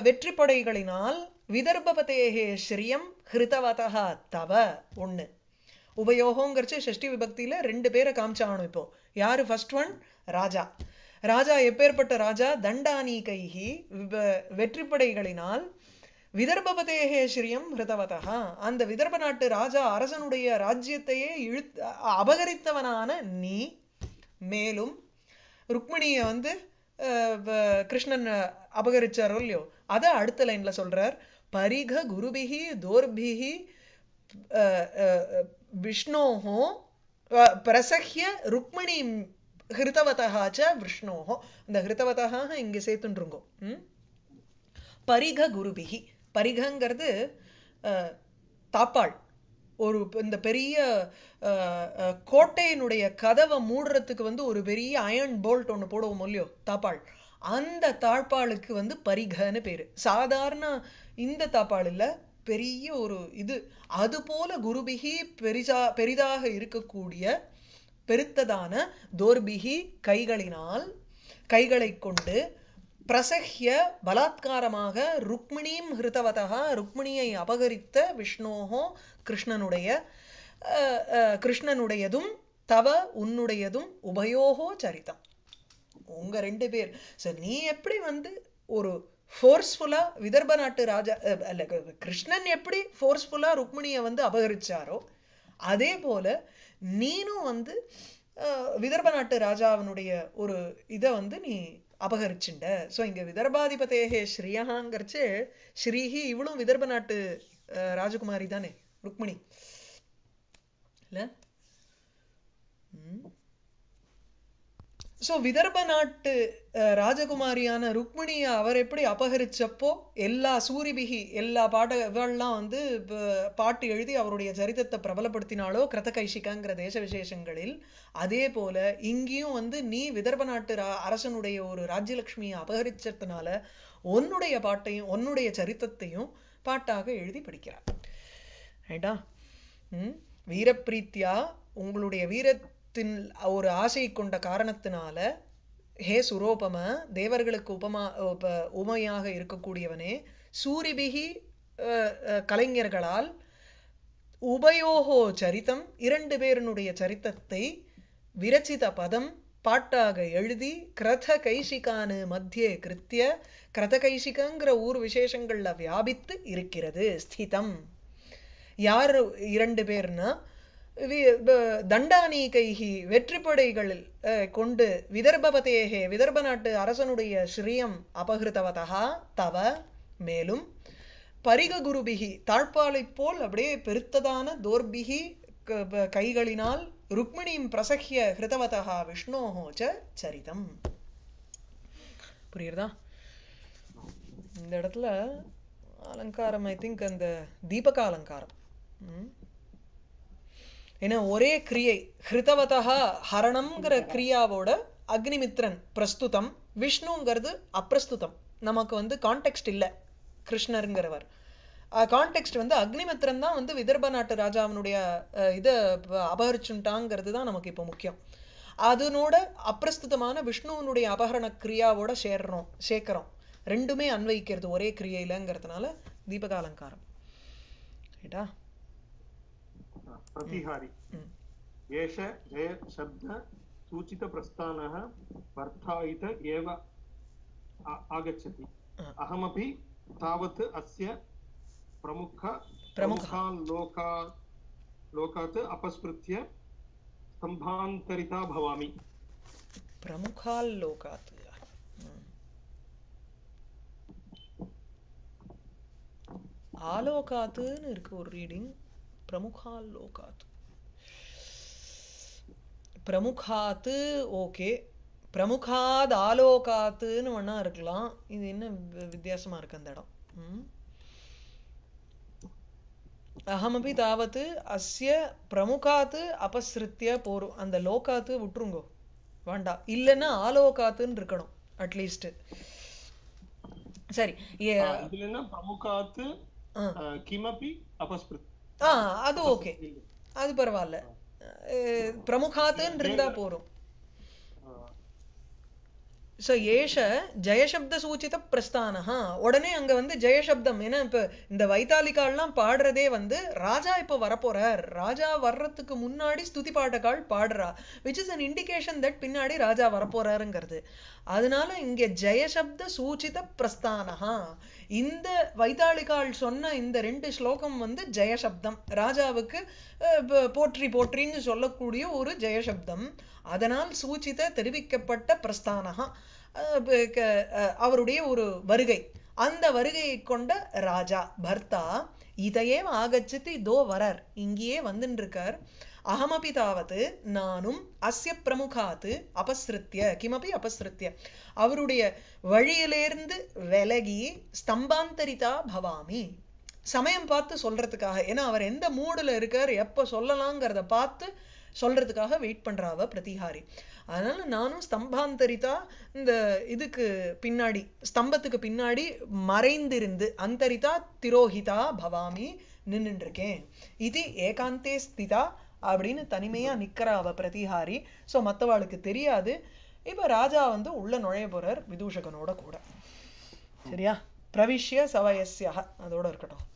வெற்றிப்படைகளினால் விதர்பபதேகே ஸ்ரீயம் ஹிருதவதா தவ ஒன்று உபயோகங்கிறச்சு ஷஷ்டி விபக்தியில் ரெண்டு பேரை காமிச்சாகணும் இப்போ யார் ஃபர்ஸ்ட் ஒன் ராஜா ராஜா எப்பேற்பட்ட ராஜா தண்டானி கைகி வெற்றிப்படைகளினால் விதர்பபதேகே ஸ்ரீயம் ஹிருதவதா அந்த விதர்ப நாட்டு ராஜா அரசனுடைய ராஜ்யத்தையே இழுத் அபகரித்தவனான நீ மேலும் ருக்மிணியை வந்து கிருஷ்ணன் அபகரிச்சாரோ இல்லையோ அதை அடுத்த லைன்ல சொல்றார் பரிக குருபிகி தோர்பிகி विष्णोः பிரசஹ்ய ருக்மிணி ஹிருதவதாச்ச விஷ்ணோஹோ அந்த ஹிருதவதாக இங்கே சேர்த்துன்றுங்கோ பரிக குருபிகி பரிகங்கிறது தாப்பாள் ஒரு இந்த பெரிய கோட்டையினுடைய கதவை மூடுறதுக்கு வந்து ஒரு பெரிய அயன் போல்ட் ஒன்று போடுவோம் இல்லையோ தாப்பாள் அந்த தாழ்பாளுக்கு வந்து பரிகன்னு பேர் சாதாரண இந்த தாப்பாள் இல்லை பெரிய ஒரு இது அதுபோல குருபிகி பெரிசா பெரிதாக இருக்கக்கூடிய பெருத்ததான தோர்பிகி கைகளினால் கைகளை கொண்டு பிரசஹ்ய பலாத்காரமாக ருக்மிணியும் ஹிருதவதா ருக்மிணியை அபகரித்த விஷ்ணோகோ கிருஷ்ணனுடைய கிருஷ்ணனுடையதும் தவ உன்னுடையதும் உபயோகோ சரிதம் உங்க ரெண்டு பேர் சரி நீ எப்படி வந்து ஒரு ஃபோர்ஸ்ஃபுல்லாக விதர்ப நாட்டு ராஜா கிருஷ்ணன் எப்படி ஃபோர்ஸ்ஃபுல்லாக ருக்மிணியை வந்து அபகரிச்சாரோ அதே போல் நீனும் வந்து விதர்ப நாட்டு ராஜாவினுடைய ஒரு இதை வந்து நீ அபகரிச்சுண்ட ஸோ இங்கே விதர்பாதிபதேகே ஸ்ரீயாங்கிறச்சு ஸ்ரீஹி இவளும் விதர்ப நாட்டு ராஜகுமாரி தானே ருக்மிணி இல்லை ஸோ விதர்ப நாட்டு ராஜகுமாரியான ருக்மிணியை அவர் எப்படி அபகரிச்சப்போ எல்லா சூரிபிகி எல்லா பாட வந்து பாட்டு எழுதி அவருடைய சரித்திரத்தை பிரபலப்படுத்தினாலோ கிரதகைஷிகாங்கிற தேச விசேஷங்களில் அதே போல இங்கேயும் வந்து நீ விதர்ப நாட்டு அரசனுடைய ஒரு ராஜ்யலட்சுமியை அபகரிச்சதுனால உன்னுடைய பாட்டையும் உன்னுடைய சரித்திரத்தையும் பாட்டாக எழுதி படிக்கிறார் ரைட்டா வீரப்பிரீத்தியா உங்களுடைய வீர தின் ஒரு ஆசை கொண்ட காரணத்தினால ஹே சுரோபம தேவர்களுக்கு உபமா உமையாக இருக்கக்கூடியவனே சூரிபிகி கலைஞர்களால் உபயோகோ சரித்தம் இரண்டு பேருனுடைய சரித்தத்தை விரச்சித பதம் பாட்டாக எழுதி கிரத கைஷிகானு மத்தியே கிருத்திய கிரத கைஷிகங்கிற ஊர் விசேஷங்களில் வியாபித்து இருக்கிறது ஸ்திதம் யார் இரண்டு பேர்னா தண்டானீகைகி வெற்றிப்படைகளில் கொண்டு விதர்பவதேகே விதர்ப நாட்டு அரசனுடைய ஸ்ரீயம் அபகிருத்தவதா தவ மேலும் பரிக குருபிகி தாழ்பாலை போல் அப்படியே பெருத்ததான தோர்பிகி கைகளினால் ருக்மிணியும் பிரசஹ்ய ஹிருதவதா விஷ்ணோஹோ ச சரிதம் புரியுறதா இந்த இடத்துல அலங்காரம் ஐ திங்க் அந்த தீபக அலங்காரம் ஏன்னா ஒரே கிரியை ஹிருதவதா ஹரணம்ங்கிற கிரியாவோட அக்னிமித்ரன் பிரஸ்துதம் விஷ்ணுங்கிறது அப்பிரஸ்துதம் நமக்கு வந்து கான்டெக்ட் இல்லை கிருஷ்ணருங்கிறவர் கான்டெக்ட் வந்து அக்னிமித்ரன் தான் வந்து விதர்ப நாட்டு ராஜாவினுடைய இதை அபகரிச்சுட்டாங்கிறது தான் நமக்கு இப்போ முக்கியம் அதனோட அப்பிரஸ்துதமான விஷ்ணுவனுடைய அபகரண கிரியாவோட சேர்றோம் சேர்க்கிறோம் ரெண்டுமே அன்வகிக்கிறது ஒரே கிரியையிலங்கிறதுனால தீபகாலங்காரம் ரைட்டா प्रतिहारी एष शब्द सूचितप्रस्थानः वर्धायित एव आगच्छति अहमपि तावत् अस्य प्रमुख प्रमुखान् लोका लोकात् स्तम्भान्तरिता भवामि प्रमुखाल्लोकात् ஆலோகாத்துன்னு இருக்கு ஒரு ரீடிங் प्रमुखाल्लोकात् பிரமுகாத்து ஓகே பிரமுகாத் ஆலோகாத்துன்னு ஒன்றா இருக்கலாம் இது என்ன வித்தியாசமா இருக்கு அந்த இடம் அகமபி தாவத்து அஸ்ய பிரமுகாத்து அபசிருத்திய போரும் அந்த லோகாத்து விட்டுருங்கோ வேண்டாம் இல்லைன்னா ஆலோகாத்துன்னு இருக்கணும் அட்லீஸ்ட் சரி பிரமுகாத்து கிமபி அபஸ்மிருத் அது ஓகே அது பரவாயில்ல பிரமுகாத்துன்னு இருந்தா போறோம் ஸோ ஏஷ ஜெயசப்த சூச்சித பிரஸ்தானா உடனே அங்க வந்து ஜெயசப்தம் ஏன்னா இப்போ இந்த வைத்தாலிக்கால்லாம் பாடுறதே வந்து ராஜா இப்போ வரப்போறார் ராஜா வர்றதுக்கு முன்னாடி ஸ்துதி பாட்டக்கால் பாடுறா which is an indication that பின்னாடி ராஜா வரப்போறாருங்கிறது அதனால இங்க ஜெயசப்த சூச்சித பிரஸ்தானஹா இந்த வைத்தாளிகால் சொன்ன இந்த ரெண்டு ஸ்லோகம் வந்து ஜெயசப்தம் ராஜாவுக்கு போற்றி போற்றின்னு சொல்லக்கூடிய ஒரு ஜெயசப்தம் அதனால் சூச்சித தெரிவிக்கப்பட்ட பிரஸ்தானகா அவருடைய ஒரு வருகை அந்த வருகையை கொண்ட ராஜா பர்த்தா இதையே ஆகச்சதி இதோ வரர் இங்கேயே வந்துருக்கார் அகமபி தாவது நானும் அஸ்ய பிரமுகாத்து அபஸ்ருத்திய கிமபி அபஸ்ருத்திய அவருடைய வழியிலேருந்து விலகி ஸ்தம்பாந்தரிதா பவாமி சமயம் பார்த்து சொல்றதுக்காக ஏன்னா அவர் எந்த மூடுல இருக்கார் எப்ப சொல்லலாங்கிறத பார்த்து சொல்றதுக்காக வெயிட் பண்றாவ பிரதிஹாரி அதனால நானும் ஸ்தம்பாந்தரிதா இந்த இதுக்கு பின்னாடி ஸ்தம்பத்துக்கு பின்னாடி மறைந்திருந்து அந்தரிதா திரோஹிதா பவாமி நின்றுருக்கேன் இது ஏகாந்தே ஸ்திதா அப்படின்னு தனிமையா நிக்கிறாவ பிரதிகாரி பிரதிஹாரி ஸோ மற்றவாளுக்கு தெரியாது இப்ப ராஜா வந்து உள்ள நுழைய போறார் விதூஷகனோட கூட சரியா பிரவிஷ்ய சவயசியாக அதோட இருக்கட்டும்